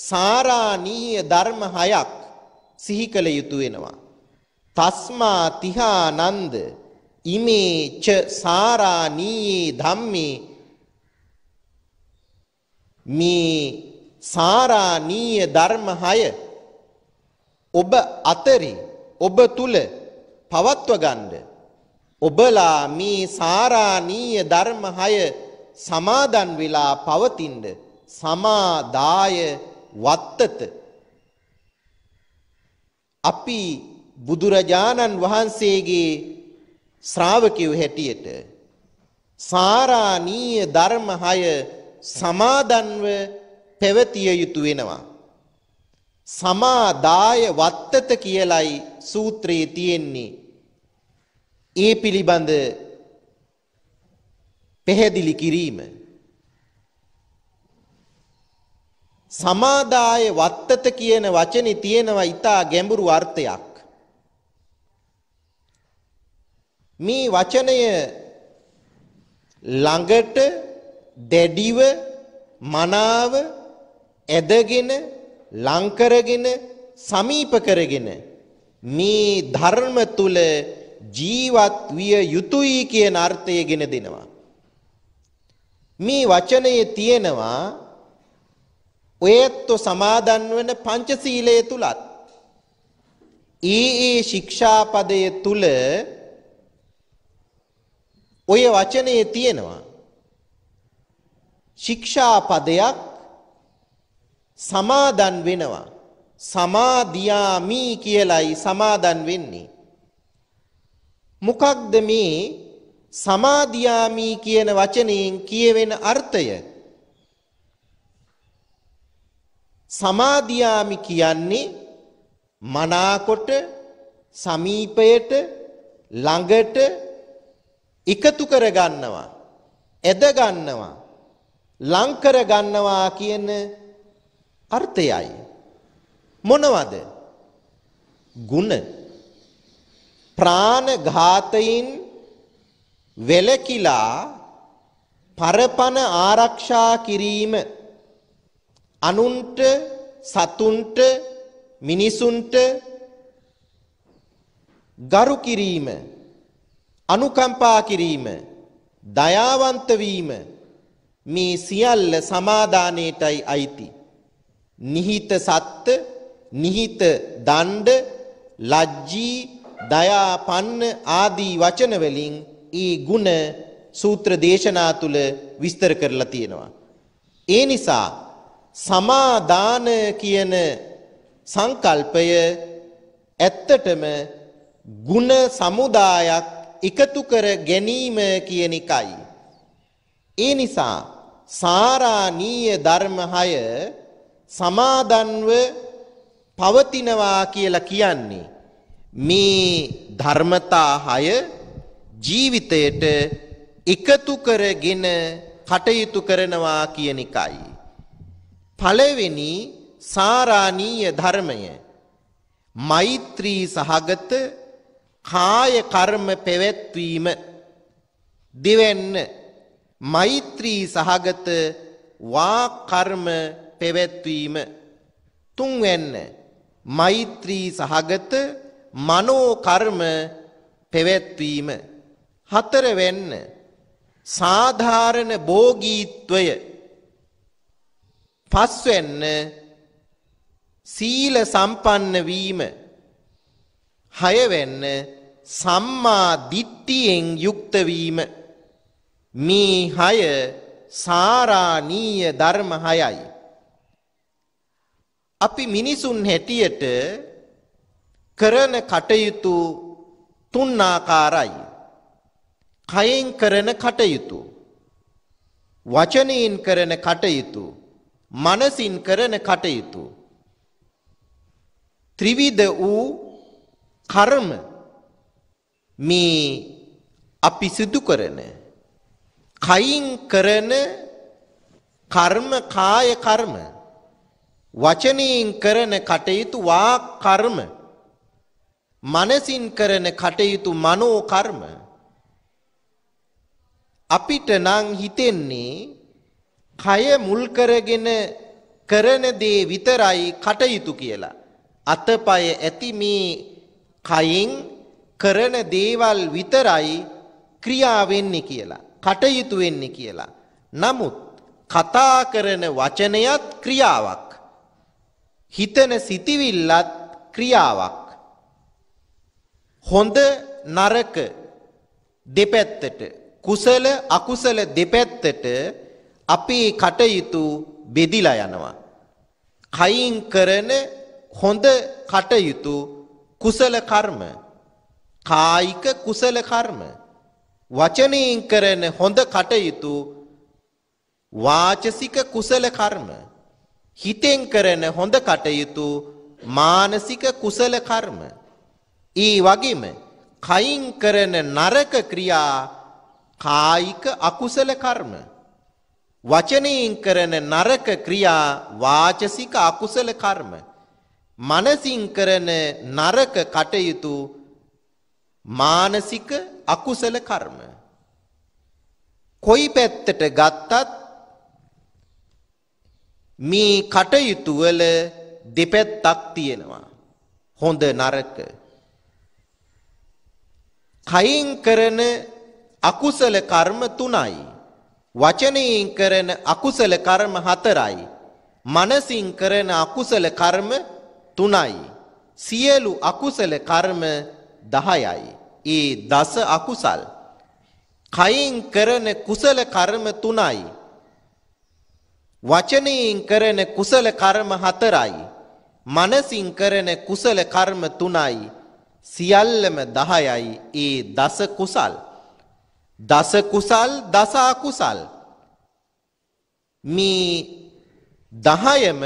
S2: සාරාණීය ධර්ම හයක් සිහි කළ යුතු වෙනවා. තස්මා තිහානන්ද ඉමේ ච සාරාණීයේ ධම්මේ මේ සාරාණීය ධර්ම 6 ඔබ අතරේ ඔබ තුල පවත්ව ගන්න ඔබලා මේ සාරාණීය ධර්ම 6 සමාදන් වෙලා පවතින්න සමාදාය වත්තත අපි බුදුරජාණන් වහන්සේගේ ශ්‍රාවකයෝ හැටියට සාරාණීය ධර්ම 6 සමාදන්ව පැවතිය යුතු වෙනවා. සමාදාය වත්තත කියලයි සූත්‍රයේ තියෙන්නේ. ඒ පිළිබඳ පැහැදිලි කිරීම. සමාදාය වත්තත කියන වචනේ තියෙනවා ඊටා ගැඹුරු අර්ථයක්. මේ වචනය ළඟට දැඩිව මනාව ඇදගෙන ලංකරගෙන සමීප කරගෙන මේ ධර්ම තුල ජීවත් විය යුතුයි කියන අර්ථයගෙන දෙනවා මේ වචනයේ තියෙනවා ඔයත්තු සමාදන් වන පංචශීලයේ තුලත් ඊ ඒ ශික්ෂාපදයේ තුල ඔය වචනයේ තියෙනවා ශික්ෂාපදයක් සමාදන් වෙනවා. සමාදියාමි කියලයි සමාදන් වෙන්නේ. මොකක්ද මේ සමාදියාමි කියන වචනයෙන් කියවෙන අර්ථය? සමාදියාමි කියන්නේ මනාකොට සමීපයට ළඟට එකතු කර ගන්නවා. එද ගන්නවා. ලංකර ගන්නවා කියන අර්ථයයි මොනවද ಗುಣ ප්‍රාණඝාතයින් වෙලකිලා පරපන ආරක්ෂා කිරීම අනුන්ට සතුන්ට මිනිසුන්ට ගරු කිරීම අනුකම්පා කිරීම දයාවන්ත වීම මේ සියල්ල සමාදානයටයි අයිති. නිහිත සත්ත, නිහිත දණ්ඩ, ලජ්ජී, දයාපන්න ආදී වචන වලින් ඊ ගුණ සූත්‍ර දේශනා තුල විස්තර කරලා තියෙනවා. ඒ නිසා සමාදාන කියන සංකල්පය ඇත්තටම ಗುಣ සමුදායක් එකතු කර ගැනීම කියන එකයි. ඒ නිසා සාරාණීය ධර්ම 6 සමාදන්ව පවතිනවා කියලා කියන්නේ මේ ධර්මතා 6 ජීවිතයට එකතු කරගෙන කටයුතු කරනවා කියන එකයි. පළවෙනි සාරාණීය ධර්මය මෛත්‍රී සහගත කාය කර්ම පැවැත්වීම දෙවන්න මෛත්‍රී සහගත වා කර්ම පෙවැත්වීම තුන්වැන්න මෛත්‍රී සහගත මනෝ කර්ම පෙවැත්වීම හතරවැන්න සාධාරණ භෝගීත්වය පස්වැන්න සීල සම්පන්න වීම හයවැන්න සම්මා දිට්ඨියෙන් යුක්ත වීම මේ හය සාරාණීය ධර්ම හයයි. අපි මිනිසුන් හැටියට කරන කටයුතු තුන් ආකාරයි. කයෙන් කරන කටයුතු, වචනයෙන් කරන කටයුතු, මනසින් කරන කටයුතු. ත්‍රිවිධ වූ කර්ම මේ අපි සිදු කරන කයින් කරන කර්ම කාය කර්ම වචනයෙන් කරන කටයුතු වාක් කර්ම මනසින් කරන කටයුතු මනෝ කර්ම අපිට නම් හිතෙන්නේ කය මුල් කරගෙන කරන දේ විතරයි කටයුතු කියලා. අතපය ඇති මේ කයෙන් කරන දේවල් විතරයි ක්‍රියා වෙන්නේ කියලා. කටයුතු වෙන්නේ කියලා. නමුත් කතා කරන වචනයත් ක්‍රියාවක්. හිතන සිතිවිල්ලත් ක්‍රියාවක්. හොඳ නරක දෙපැත්තට කුසල අකුසල දෙපැත්තට අපේ කටයුතු බෙදිලා යනවා. කයින් කරන හොඳ කටයුතු කුසල කර්ම කායික කුසල කර්ම වචනයෙන් කරන හොඳ කටයුතු වාචසික කුසල කර්ම හිතෙන් කරන හොඳ කටයුතු මානසික කුසල කර්ම ඒ වගේම කයින් කරන නරක ක්‍රියා කායික අකුසල කර්ම වචනයෙන් කරන නරක ක්‍රියා වාචසික අකුසල කර්ම මනසින් කරන නරක කටයුතු මානසික අකුසල කර්ම. කොයි පැත්තට ගත්තත් මේ කටයුතු වල දෙපැත්තක් තියෙනවා. හොඳ නරක. කයින් කරන අකුසල කර්ම තුනයි. වචනයෙන් කරන අකුසල කර්ම හතරයි. මනසින් කරන අකුසල කර්ම තුනයි. සියලු අකුසල කර්ම 10යි. ඒ දස අකුසල් කයින් කරන කුසල කර්ම 3යි. වචනයෙන් කරන කුසල කර්ම 4යි. මනසින් කරන කුසල කර්ම 3යි. සියල්ලම 10යි. ඒ දස කුසල්. දස කුසල් දස අකුසල්. මේ 10යම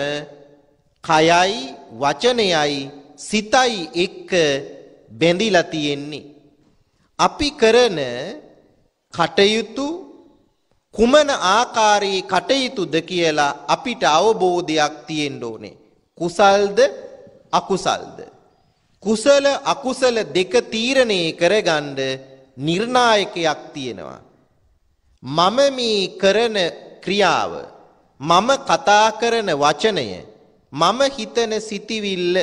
S2: කයයි වචනයයි සිතයි එක්ක බැඳිලා තියෙන්නේ. අපි කරන කටයුතු කුමන ආකාරයේ කටයුතුද කියලා අපිට අවබෝධයක් තියෙන්න ඕනේ. කුසල්ද අකුසල්ද. කුසල අකුසල දෙක තීරණය කරගන්න නිර්ණායකයක් තියෙනවා. මම මේ කරන ක්‍රියාව මම කතා කරන වචනය මම හිතන සිතිවිල්ල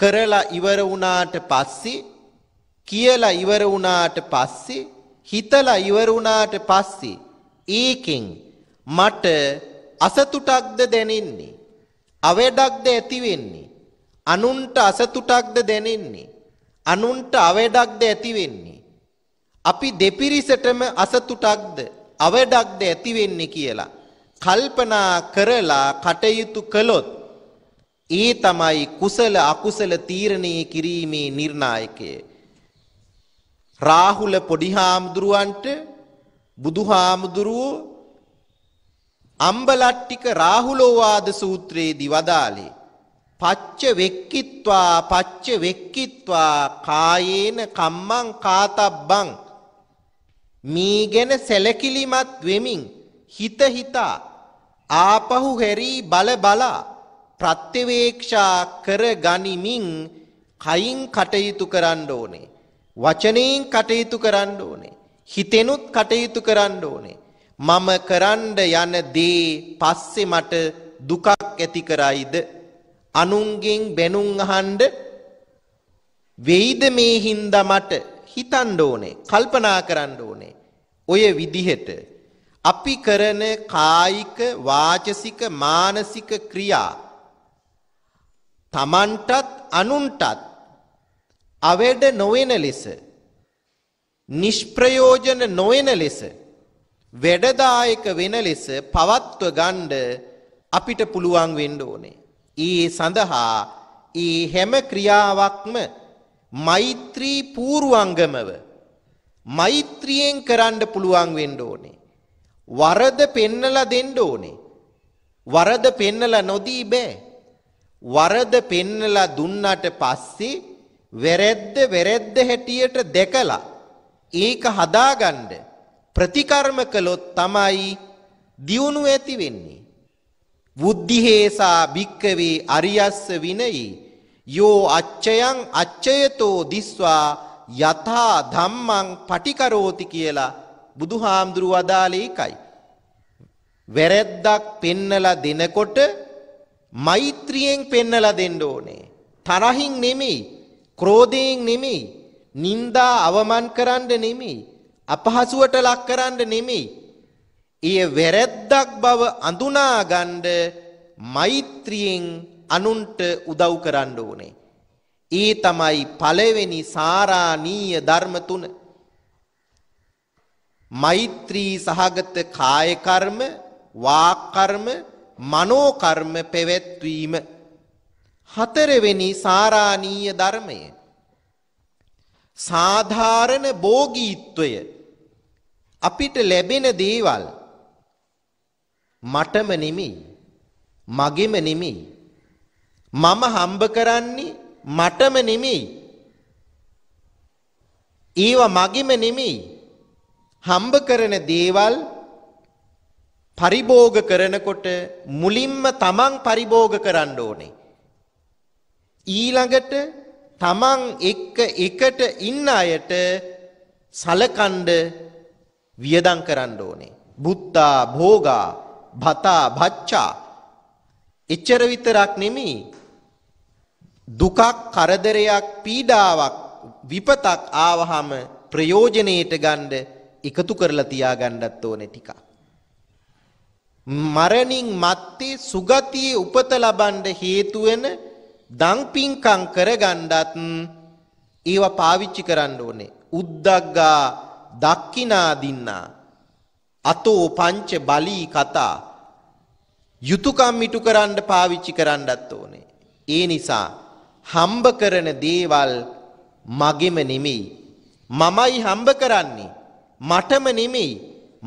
S2: කරලා ඉවර වුණාට පස්සේ කියලා ඉවර වුණාට පස්සේ හිතලා ඉවර වුණාට පස්සේ ඒකෙන් මට අසතුටක්ද දැනෙන්නේ අවඩක්ද ඇති වෙන්නේ අනුන්ට අසතුටක්ද දැනෙන්නේ අනුන්ට අවඩක්ද ඇති වෙන්නේ අපි දෙපිරිසටම අසතුටක්ද අවඩක්ද ඇති වෙන්නේ කියලා කල්පනා කරලා කටයුතු කළොත් ඒ තමයි කුසල අකුසල තීරණය කිරීමේ නිර්ණායකය. රාහුල පොඩි හාමුදුරුවන්ට බුදු හාමුදුරුවෝ අම්බලට්ටික රාහුලෝවාද සූත්‍රයේදී වදාළේ පච්ච වෙක්කිත්වා පච්ච වෙක්කිත්වා කායේන කම්මං කාතබ්බං මේ ගැන සැලකිලිමත් වෙමින් හිත හිතා ආපහු හැරී බල බලා ප්‍රත්‍යවේක්ෂා කරගනිමින් කයින් කටයුතු කරන්න ඕනේ. වචනයෙන් කටයුතු කරන්න ඕනේ. හිතෙනුත් කටයුතු කරන්න ඕනේ. මම කරන්න යන දේ පස්සේ මට දුකක් ඇති කරයිද? අනුන්ගෙන් බැනුම් අහන්න වෙයිද මේ හින්දා මට හිතන්න ඕනේ. කල්පනා කරන්න ඕනේ. ඔය විදිහට අපි කරන කායික වාචසික මානසික ක්‍රියා තමන්ටත් අනුන්ටත් අවැඩ නොවන ලෙස නිෂ්ප්‍රයෝජන නොවන ලෙස වැඩදායක වෙන ලෙස පවත්ව ගන්න අපිට පුළුවන් වෙන්න ඕනේ. ඒ සඳහා ඒ හැම ක්‍රියාවක්ම මෛත්‍රී පූර්වංගමව මෛත්‍රියෙන් කරන්න පුළුවන් වෙන්න ඕනේ. වරද පෙන්නලා දෙන්න ඕනේ. වරද පෙන්නලා නොදී බෑ. වරද පෙන්නලා දුන්නට පස්සේ වැරැද්ද වැරැද්ද හැටියට දැකලා ඒක හදාගන්න ප්‍රතිකර්ම කළොත් තමයි දියුණුව ඇති වෙන්නේ. බුද්ධිහේසා භික්කවේ අරියස්ස විනයි යෝ අච්චයන් අච්චයතෝ දිස්වා යථා ධම්මං පටිකරෝති කියලා බුදුහාමුදුරු වදාළේ එකයි. වැරැද්දක් පෙන්නලා දෙනකොට මෛත්‍රියෙන් පෙන්නලා දෙන්න ඕනේ. තරහින් නෙමෙයි, ක්‍රෝධයෙන් නෙමෙයි, නිന്ദා අවමන් කරන්න නෙමෙයි, අපහසුවට ලක් කරන්න නෙමෙයි. ඊය වැරද්දක් බව අඳුනා ගන්න මෛත්‍රියෙන් අනුන්ට උදව් කරන්න ඕනේ. ඒ තමයි පළවෙනි සාරාණීය ධර්ම තුන. මෛත්‍රී සහගත කාය කර්ම, වාක් කර්ම, මනෝකර්ම පැවැත්වීම හතරවෙනි සාරාණීය ධර්මය සාධාරණ භෝගීත්වය අපිට ලැබෙන දේවල් මටම නෙමෙයි මගෙම නෙමෙයි මම හම්බ කරන්නේ මටම නෙමෙයි ඒව මගෙම නෙමෙයි හම්බ කරන දේවල් පරිභෝග කරනකොට මුලින්ම තමන් පරිභෝග කරන්න ඕනේ. ඊළඟට තමන් එක්ක එකට ඉන්න අයට සලකන්ඩ වියදම් කරන්න ඕනේ. බුත්තා භෝගා භතා භච්චා එච්චර විතරක් නෙමෙයි දුකක් කරදරයක් පීඩාවක් විපතක් ආවහම ප්‍රයෝජනෙට ගන්න එකතු කරලා තියාගන්නත් ඕනේ ටිකක් මරණින් මත්තේ සුගතියේ උපත ලබන්න හේතු වෙන දන් පින්කම් කරගන්නත් ඒව පාවිච්චි කරන්න ඕනේ. උද්දග්ගා දක්කිනා දින්නා අතෝ පංච බලී කතා යුතුයකම් මිටු කරන්න පාවිච්චි කරන්නත් ඕනේ. ඒ නිසා හම්බ කරන දේවල් මගෙම නෙමෙයි. මමයි හම්බ කරන්නේ. මටම නෙමෙයි.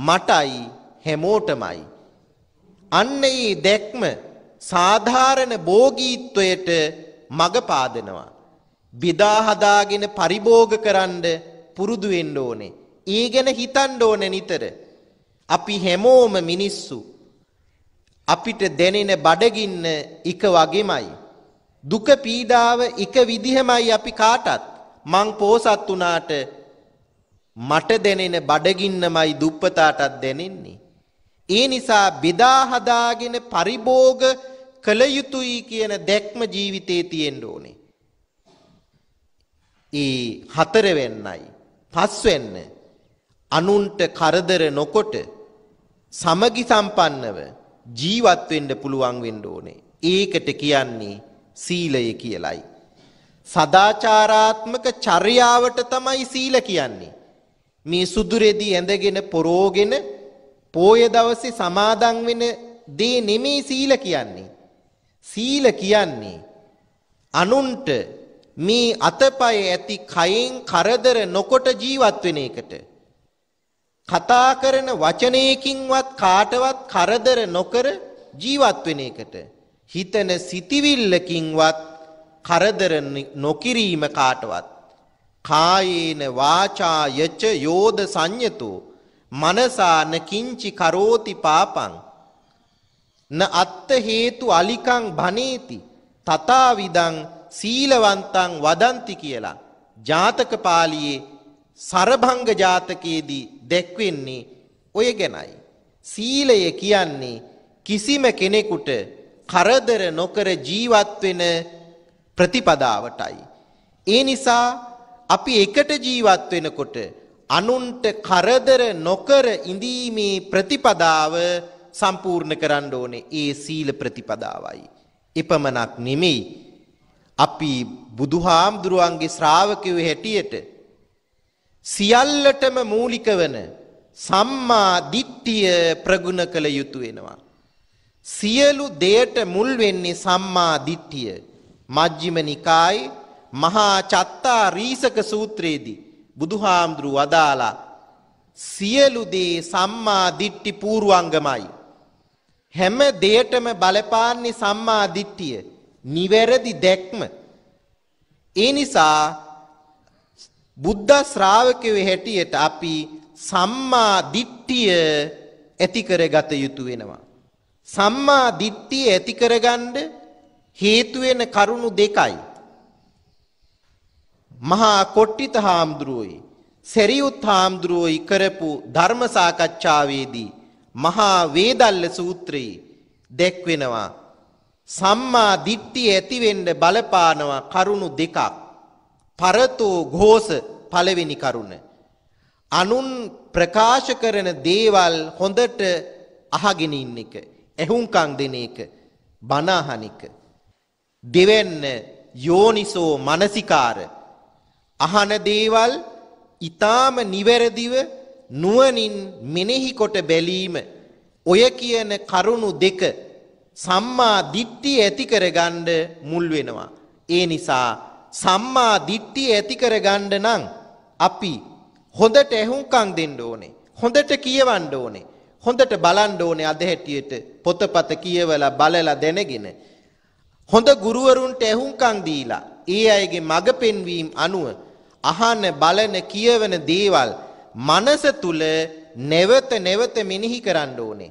S2: මටයි හැමෝටමයි. අන්න ඒ දැක්ම සාධාරණ භෝගීත්වයට මඟ පාදනවා. බිදා හදාගෙන පරිභෝග කරන්න පුරුදු වෙන්න ඕනේ. ඒ ගැන හිතන්න ඕනේ නිතර. අපි හැමෝම මිනිස්සු. අපිට දැනෙන බඩගින්න එක වගේමයි. දුක පීඩාව එක විදිහමයි අපි කාටත්. මං පෝසත් වුණාට මට දැනෙන බඩගින්නමයි දුප්පතාටත් දැනෙන්නේ. ඒ නිසා බෙදා හදාගෙන පරිභෝග කළ යුතුයි කියන දැක්ම ජීවිතේ තියෙන්න ඕනේ. ඒ හතරවෙන්නයි පස්වෙන්න අනුන්ට කරදර නොකොට සමගි සම්පන්නව ජීවත් වෙන්න පුළුවන් වෙන්න ඕනේ. ඒකට කියන්නේ සීලය කියලයි. සදාචාරාත්මක චර්යාවට තමයි සීල කියන්නේ. මේ සුදුරෙදි ඇඳගෙන පොරෝගෙන පෝය දවසේ සමාදන් වෙන දේ නෙමේ සීල කියන්නේ. සීල කියන්නේ අනුන්ට මේ අතපය ඇති කයෙන් කරදර නොකොට ජීවත් වෙන එකට. කතා කරන වචනයකින්වත් කාටවත් කරදර නොකර ජීවත් වෙන එකට. හිතන සිතිවිල්ලකින්වත් කරදර නොකිරීම කාටවත්. කායේන වාචා යච යෝධ සංයතෝ මනසාන කිංචි කරෝති පාපං න අත්ත හේතු අලිකං භනේති තථාවිදං සීලවන්තං වදಂತಿ කියලා ජාතක පාළියේ සරභංග ජාතකයේදී දැක්වෙන්නේ ඔය ගැනයි සීලය කියන්නේ කිසිම කෙනෙකුට කරදර නොකර ජීවත් වෙන ප්‍රතිපදාවටයි ඒ නිසා අපි එකට ජීවත් වෙනකොට අනුන්ට කරදර නොකර ඉඳීමේ ප්‍රතිපදාව සම්පූර්ණ කරන්න ඕනේ ඒ සීල ප්‍රතිපදාවයි. එපමණක් නෙමෙයි. අපි බුදුහාමුදුරුවන්ගේ ශ්‍රාවකයෝ හැටියට සියල්ලටම මූලික වන සම්මා දිට්ඨිය ප්‍රගුණ කළ යුතු වෙනවා. සියලු දෙයට මුල් වෙන්නේ සම්මා දිට්ඨිය. මජ්ක්‍ධිම නිකායේ මහා චත්තා රීසක සූත්‍රයේදී බුදුහාමුදුරු වදාලා සියලු දේ සම්මා දිට්ටි පූර්වංගමයි. හැම දෙයටම බලපාන්නේ සම්මා දිට්ඨිය. නිවැරදි දැක්ම. ඒ නිසා බුද්ධ ශ්‍රාවකයෝ හැටියට අපි සම්මා දිට්ඨිය ඇති කරගත යුතු වෙනවා. සම්මා දිට්ඨිය ඇති කරගන්න හේතු වෙන කරුණු දෙකයි. මහා කොට්ටිත හාමුදුරුවෝයි සෙරියුත් හාමුදුරුවෝයි කරපු ධර්ම සාකච්ඡාවේදී මහා වේදල්ල සූත්‍රයේ දැක්වෙනවා සම්මා දිට්ඨිය ඇතිවෙන්න බලපානවා කරුණු දෙකක් පරතෝ ഘോഷ පළවෙනි කරුණ අනුන් ප්‍රකාශ කරන දේවල් හොඳට අහගෙන ඉන්න එක එහුම්කම් දෙන එක බණ අහන එක දෙවෙන්න යෝනිසෝ මනසිකාරා අහන දේවල් ඊටාම නිවැරදිව නුවණින් මෙනෙහි කොට බැලීම ඔය කියන කරුණු දෙක සම්මා දිට්ඨිය ඇති කරගන්න මුල් වෙනවා. ඒ නිසා සම්මා දිට්ඨිය ඇති කරගන්න නම් අපි හොඳට ඇහුම්කන් දෙන්න ඕනේ. හොඳට කියවන්න ඕනේ. හොඳට බලන්න ඕනේ අද හැටියට පොතපත කියවලා බලලා දැනගෙන හොඳ ගුරුවරුන්ට ඇහුම්කන් දීලා ඒ අයගේ මඟ පෙන්වීම අනුව අහන බලන කියවන දේවල් මනස තුල නැවත නැවත මෙනෙහි කරන්න ඕනේ.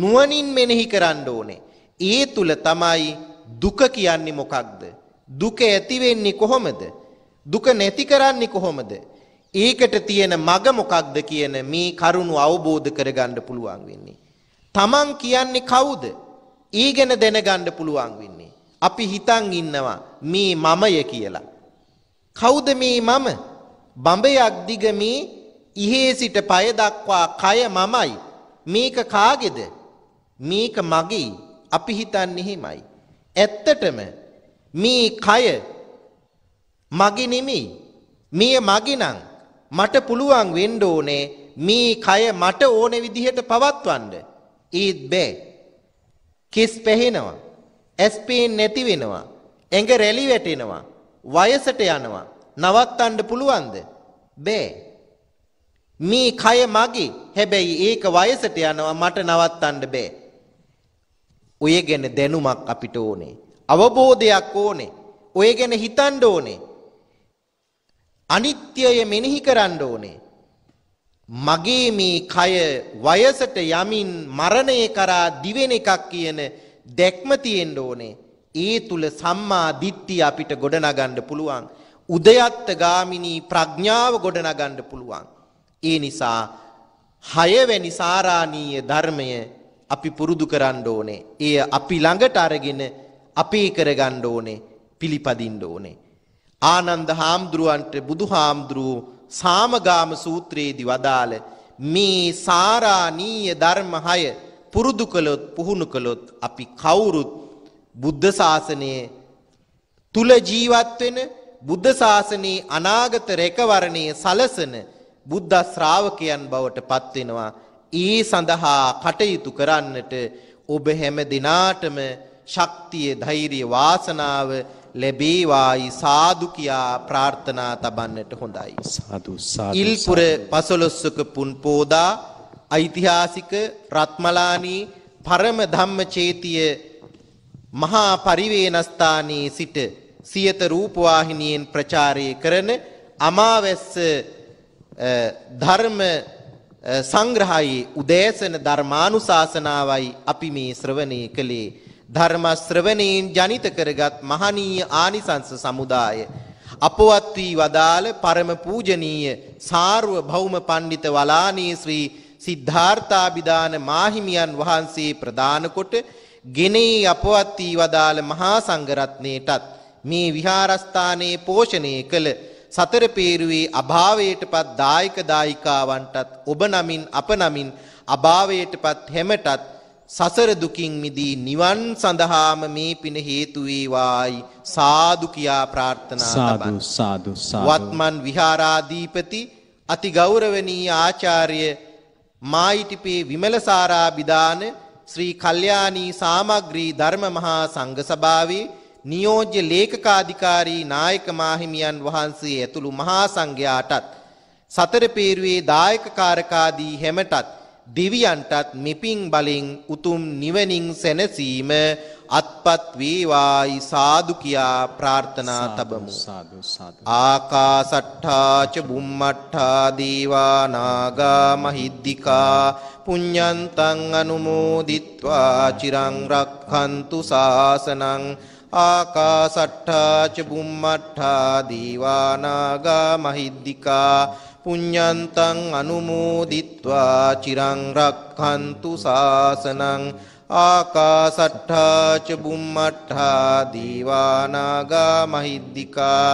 S2: නුවණින් මෙනෙහි කරන්න ඕනේ. ඒ තුල තමයි දුක කියන්නේ මොකක්ද? දුක ඇති වෙන්නේ කොහොමද? දුක නැති කරන්නේ කොහොමද? ඒකට තියෙන මග මොකක්ද කියන මේ කරුණු අවබෝධ කරගන්න පුළුවන් වෙන්නේ. තමන් කියන්නේ කවුද? ඊගෙන දැනගන්න පුළුවන් වෙන්නේ. අපි හිතන් ඉන්නවා මේ මමය කියලා. කවුද මේ මම? බඹයක් දිග මේ ඉහේ සිට পায় දක්වා කය මමයි. මේක කාගේද? මේක මගේ. අපි හිතන්නේ එහෙමයි. ඇත්තටම මේ කය මගේ නෙමෙයි. මේ මගේ නම් මට පුළුවන් වෙන්න ඕනේ මේ කය මට ඕන විදිහට පවත්වන්න. ඒත් බෑ. කිස් පැහෙනවා. ඇස් පේන්නේ නැති වෙනවා. ඇඟ රැලි වැටෙනවා. වයසට යනවා. නවත්තන්න පුළුවන්ද? බෑ. මේ කය මගේ. හැබැයි ඒක වයසට යනවා මට නවත්තන්න බෑ. ඔය ගැන දැනුමක් අපිට ඕනේ. අවබෝධයක් ඕනේ. ඔය ගැන හිතන්න ඕනේ. අනිත්‍යය මෙනෙහි කරන්න ඕනේ. මගේ මේ කය වයසට යමින් මරණය කරා දිවෙන එකක් කියන දැක්ම තියෙන්න ඕනේ. ඒ තුල සම්මා දිට්ඨිය අපිට ගොඩනගන්න පුළුවන්. උදයත්ත ගාමිනී ප්‍රඥාව ගොඩනගන්න පුළුවන්. ඒ නිසා හයවැනි සාරාණීය ධර්මය අපි පුරුදු කරන්න ඕනේ. එය අපි ළඟට අරගෙන අපේ කරගන්න ඕනේ, පිළිපදින්න ඕනේ. ආනන්ද හාමුදුරුවන්ට බුදුහාමුදුරුව සාමගාම සූත්‍රයේදී වදාළ මේ සාරාණීය ධර්ම 6 පුරුදු කළොත් පුහුණු කළොත් අපි කවුරුත් බුද්ධ ශාසනයේ තුල ජීවත් වෙන බුද්ධ ශාසනයේ අනාගත රැකවරණය සලසන බුද්ධ ශ්‍රාවකයන් බවට පත් වෙනවා. ඒ සඳහා කටයුතු කරන්නට ඔබ හැම දිනාටම ශක්තිය, ධෛර්යය, වාසනාව ලැබේවායි සාදු කියා ප්‍රාර්ථනා තබන්නට හොඳයි.
S1: සාදු සාදු. ඉල්පුර
S2: 15ක පුන් පෝදා ඓතිහාසික රත්මලානී පරම ධම්ම චේතිය මහා පරිවේනස්ථානයේ සිට සියත රූපවාහිනියෙන් ප්‍රචාරය කරන අමාවැස්ස ධර්ම සංග්‍රහයේ උදේසන ධර්මානුශාසනාවයි අපි මේ ශ්‍රවණය කළේ ධර්ම ශ්‍රවණයෙන් ජනිත කරගත් මහනීය ආනිසංස සමුදාය අපවත් වී වදාළ පරම පූජනීය සාර්වභෞම පණ්ඩිත වලානී ශ්‍රී සිද්ධාර්ථාභිදාන මාහිමියන් වහන්සේ ප්‍රදාන කොට ගෙනේ අපවත් වදාළ මහා සංඝරත්නයටත් මේ විහාරස්ථානයේ පෝෂණය කළ සතර පේරුවේ අභාවයටපත් දායක දායිකාවන්ටත් ඔබ නමින් අප නමින් අභාවයටපත් හැමටත් සසර දුකින් මිදී නිවන් සඳහාම මේ පින හේතු වේවායි සාදු කියා ප්‍රාර්ථනා සාදු
S1: සාදු සාදු වත්මන්
S2: විහාරාධිපති අති ගෞරවනීය ආචාර්ය මායිටිපේ විමලසාරා බිදාන ශ්‍රී කල්යාණී සාමග්‍රී ධර්ම මහා සංඝ සභාවේ නියෝජ්‍ය ලේකකාධිකාරී නායක මාහිමියන් වහන්සේ ඇතුළු මහා සංඝයාටත් සතර පේරුවේ දායකකාරකාදී හැමටත් දෙවියන්ටත් මිපින් බලෙන් උතුම් නිවනින් සැනසීම අත්පත් වේවායි සාදු කියා ප්‍රාර්ථනා තබමු සාදු සාදු ආකාසට්ඨා ච බුම්මට්ඨා දීවා නාග මහිද්దికා පුඤ්ඤන්තං අනුමෝදිත්වා චිරං රක්ඛන්තු සාසනං ආකාසට්ඨා ච බුම්මට්ඨා දීවා නාග මහිද්దికා පුඤ්ඤන්තං අනුමෝදිත්වා චිරං රක්ඛන්තු සාසනං ආකාසට්ඨා ච බුම්මට්ඨා දීවානාගා මහිද්దికා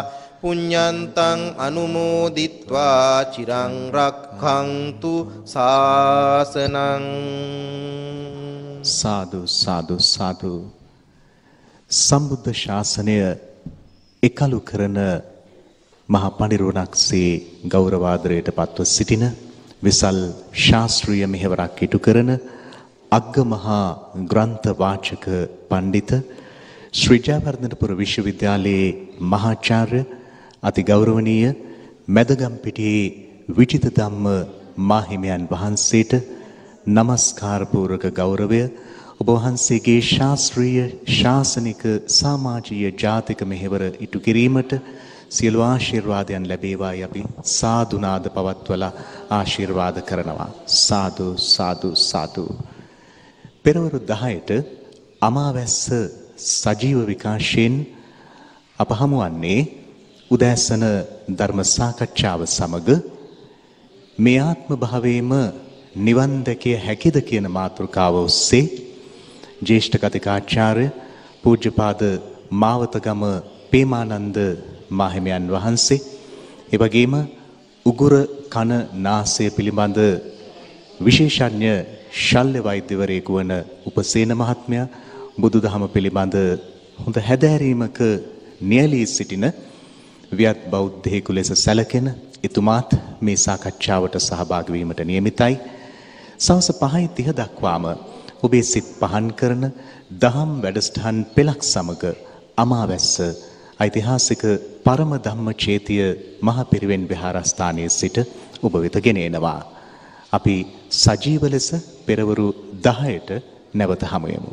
S2: පුඤ්ඤන්තං අනුමෝදිත්වා චිරං රක්ඛන්තු සාසනං
S1: සාදු සාදු සාදු සම්බුද්ධ ශාසනය එකලු කරන මහ පඬිරුවණක්සේ ගෞරවාදරයට පත්ව සිටින විසල් ශාස්ත්‍රීය මෙහෙවරක් ඉටු කරන අග්ගමහා ග්‍රන්ථ වාචක පඬිත ශ්‍රීජයවර්ධනපුර විශ්වවිද්‍යාලයේ මහාචාර්ය අති ගෞරවනීය මැදගම්පිටියේ විචිත ධම්ම මාහිමියන් වහන්සේට নমස්කාර පූර්වක ගෞරවය ඔබ වහන්සේගේ ශාස්ත්‍රීය ශාසනික සමාජීය ජාතික මෙහෙවර ඉටු කිරීමට සියලු ආශිර්වාදයන් ලැබේවායි අපි සාදුනාද පවත්වලා ආශිර්වාද කරනවා. සාදු සාදු සාදු. පෙරවරු 10ට අමාවැස්ස සජීව විකාශයෙන් අප හමුවන්නේ උදෑසන ධර්ම සාකච්ඡාව සමග මේ ආත්ම භාවයේම නිවන් දැකිය හැකිද කියන මාතෘකාව ඔස්සේ ජ්‍යෙෂ්ඨ කතිකාචාර්ය පූජ්‍යපාද මාවතගම පේමානන්ද මාහිමියන් වහන්සේ එවැගේම උගුර කන නාසය පිළිබඳ විශේෂඥ ශල්්‍ය වෛද්‍යවරයෙකු වන උපසේන මහත්මයා බුදුදහම පිළිබඳ හොඳ හැදෑරීමක නියලී සිටින වියත් බෞද්ධයෙකු ලෙස සැලකෙන එතුමාත් මේ සාකච්ඡාවට සහභාගී වීමට නියමිතයි. සවස 5:30 දක්වාම ඔබේ සිත් පහන් කරන දහම් වැඩසටහන් පෙළක් සමග අමාවැස්ස ඓතිහාසික පරම ධම්ම චේතිය මහ පිරිවෙන් විහාරස්ථානයේ සිට ඔබ වෙත ගෙනෙනවා. අපි සජීව ලෙස පෙරවරු 10ට නැවත හමු වෙමු.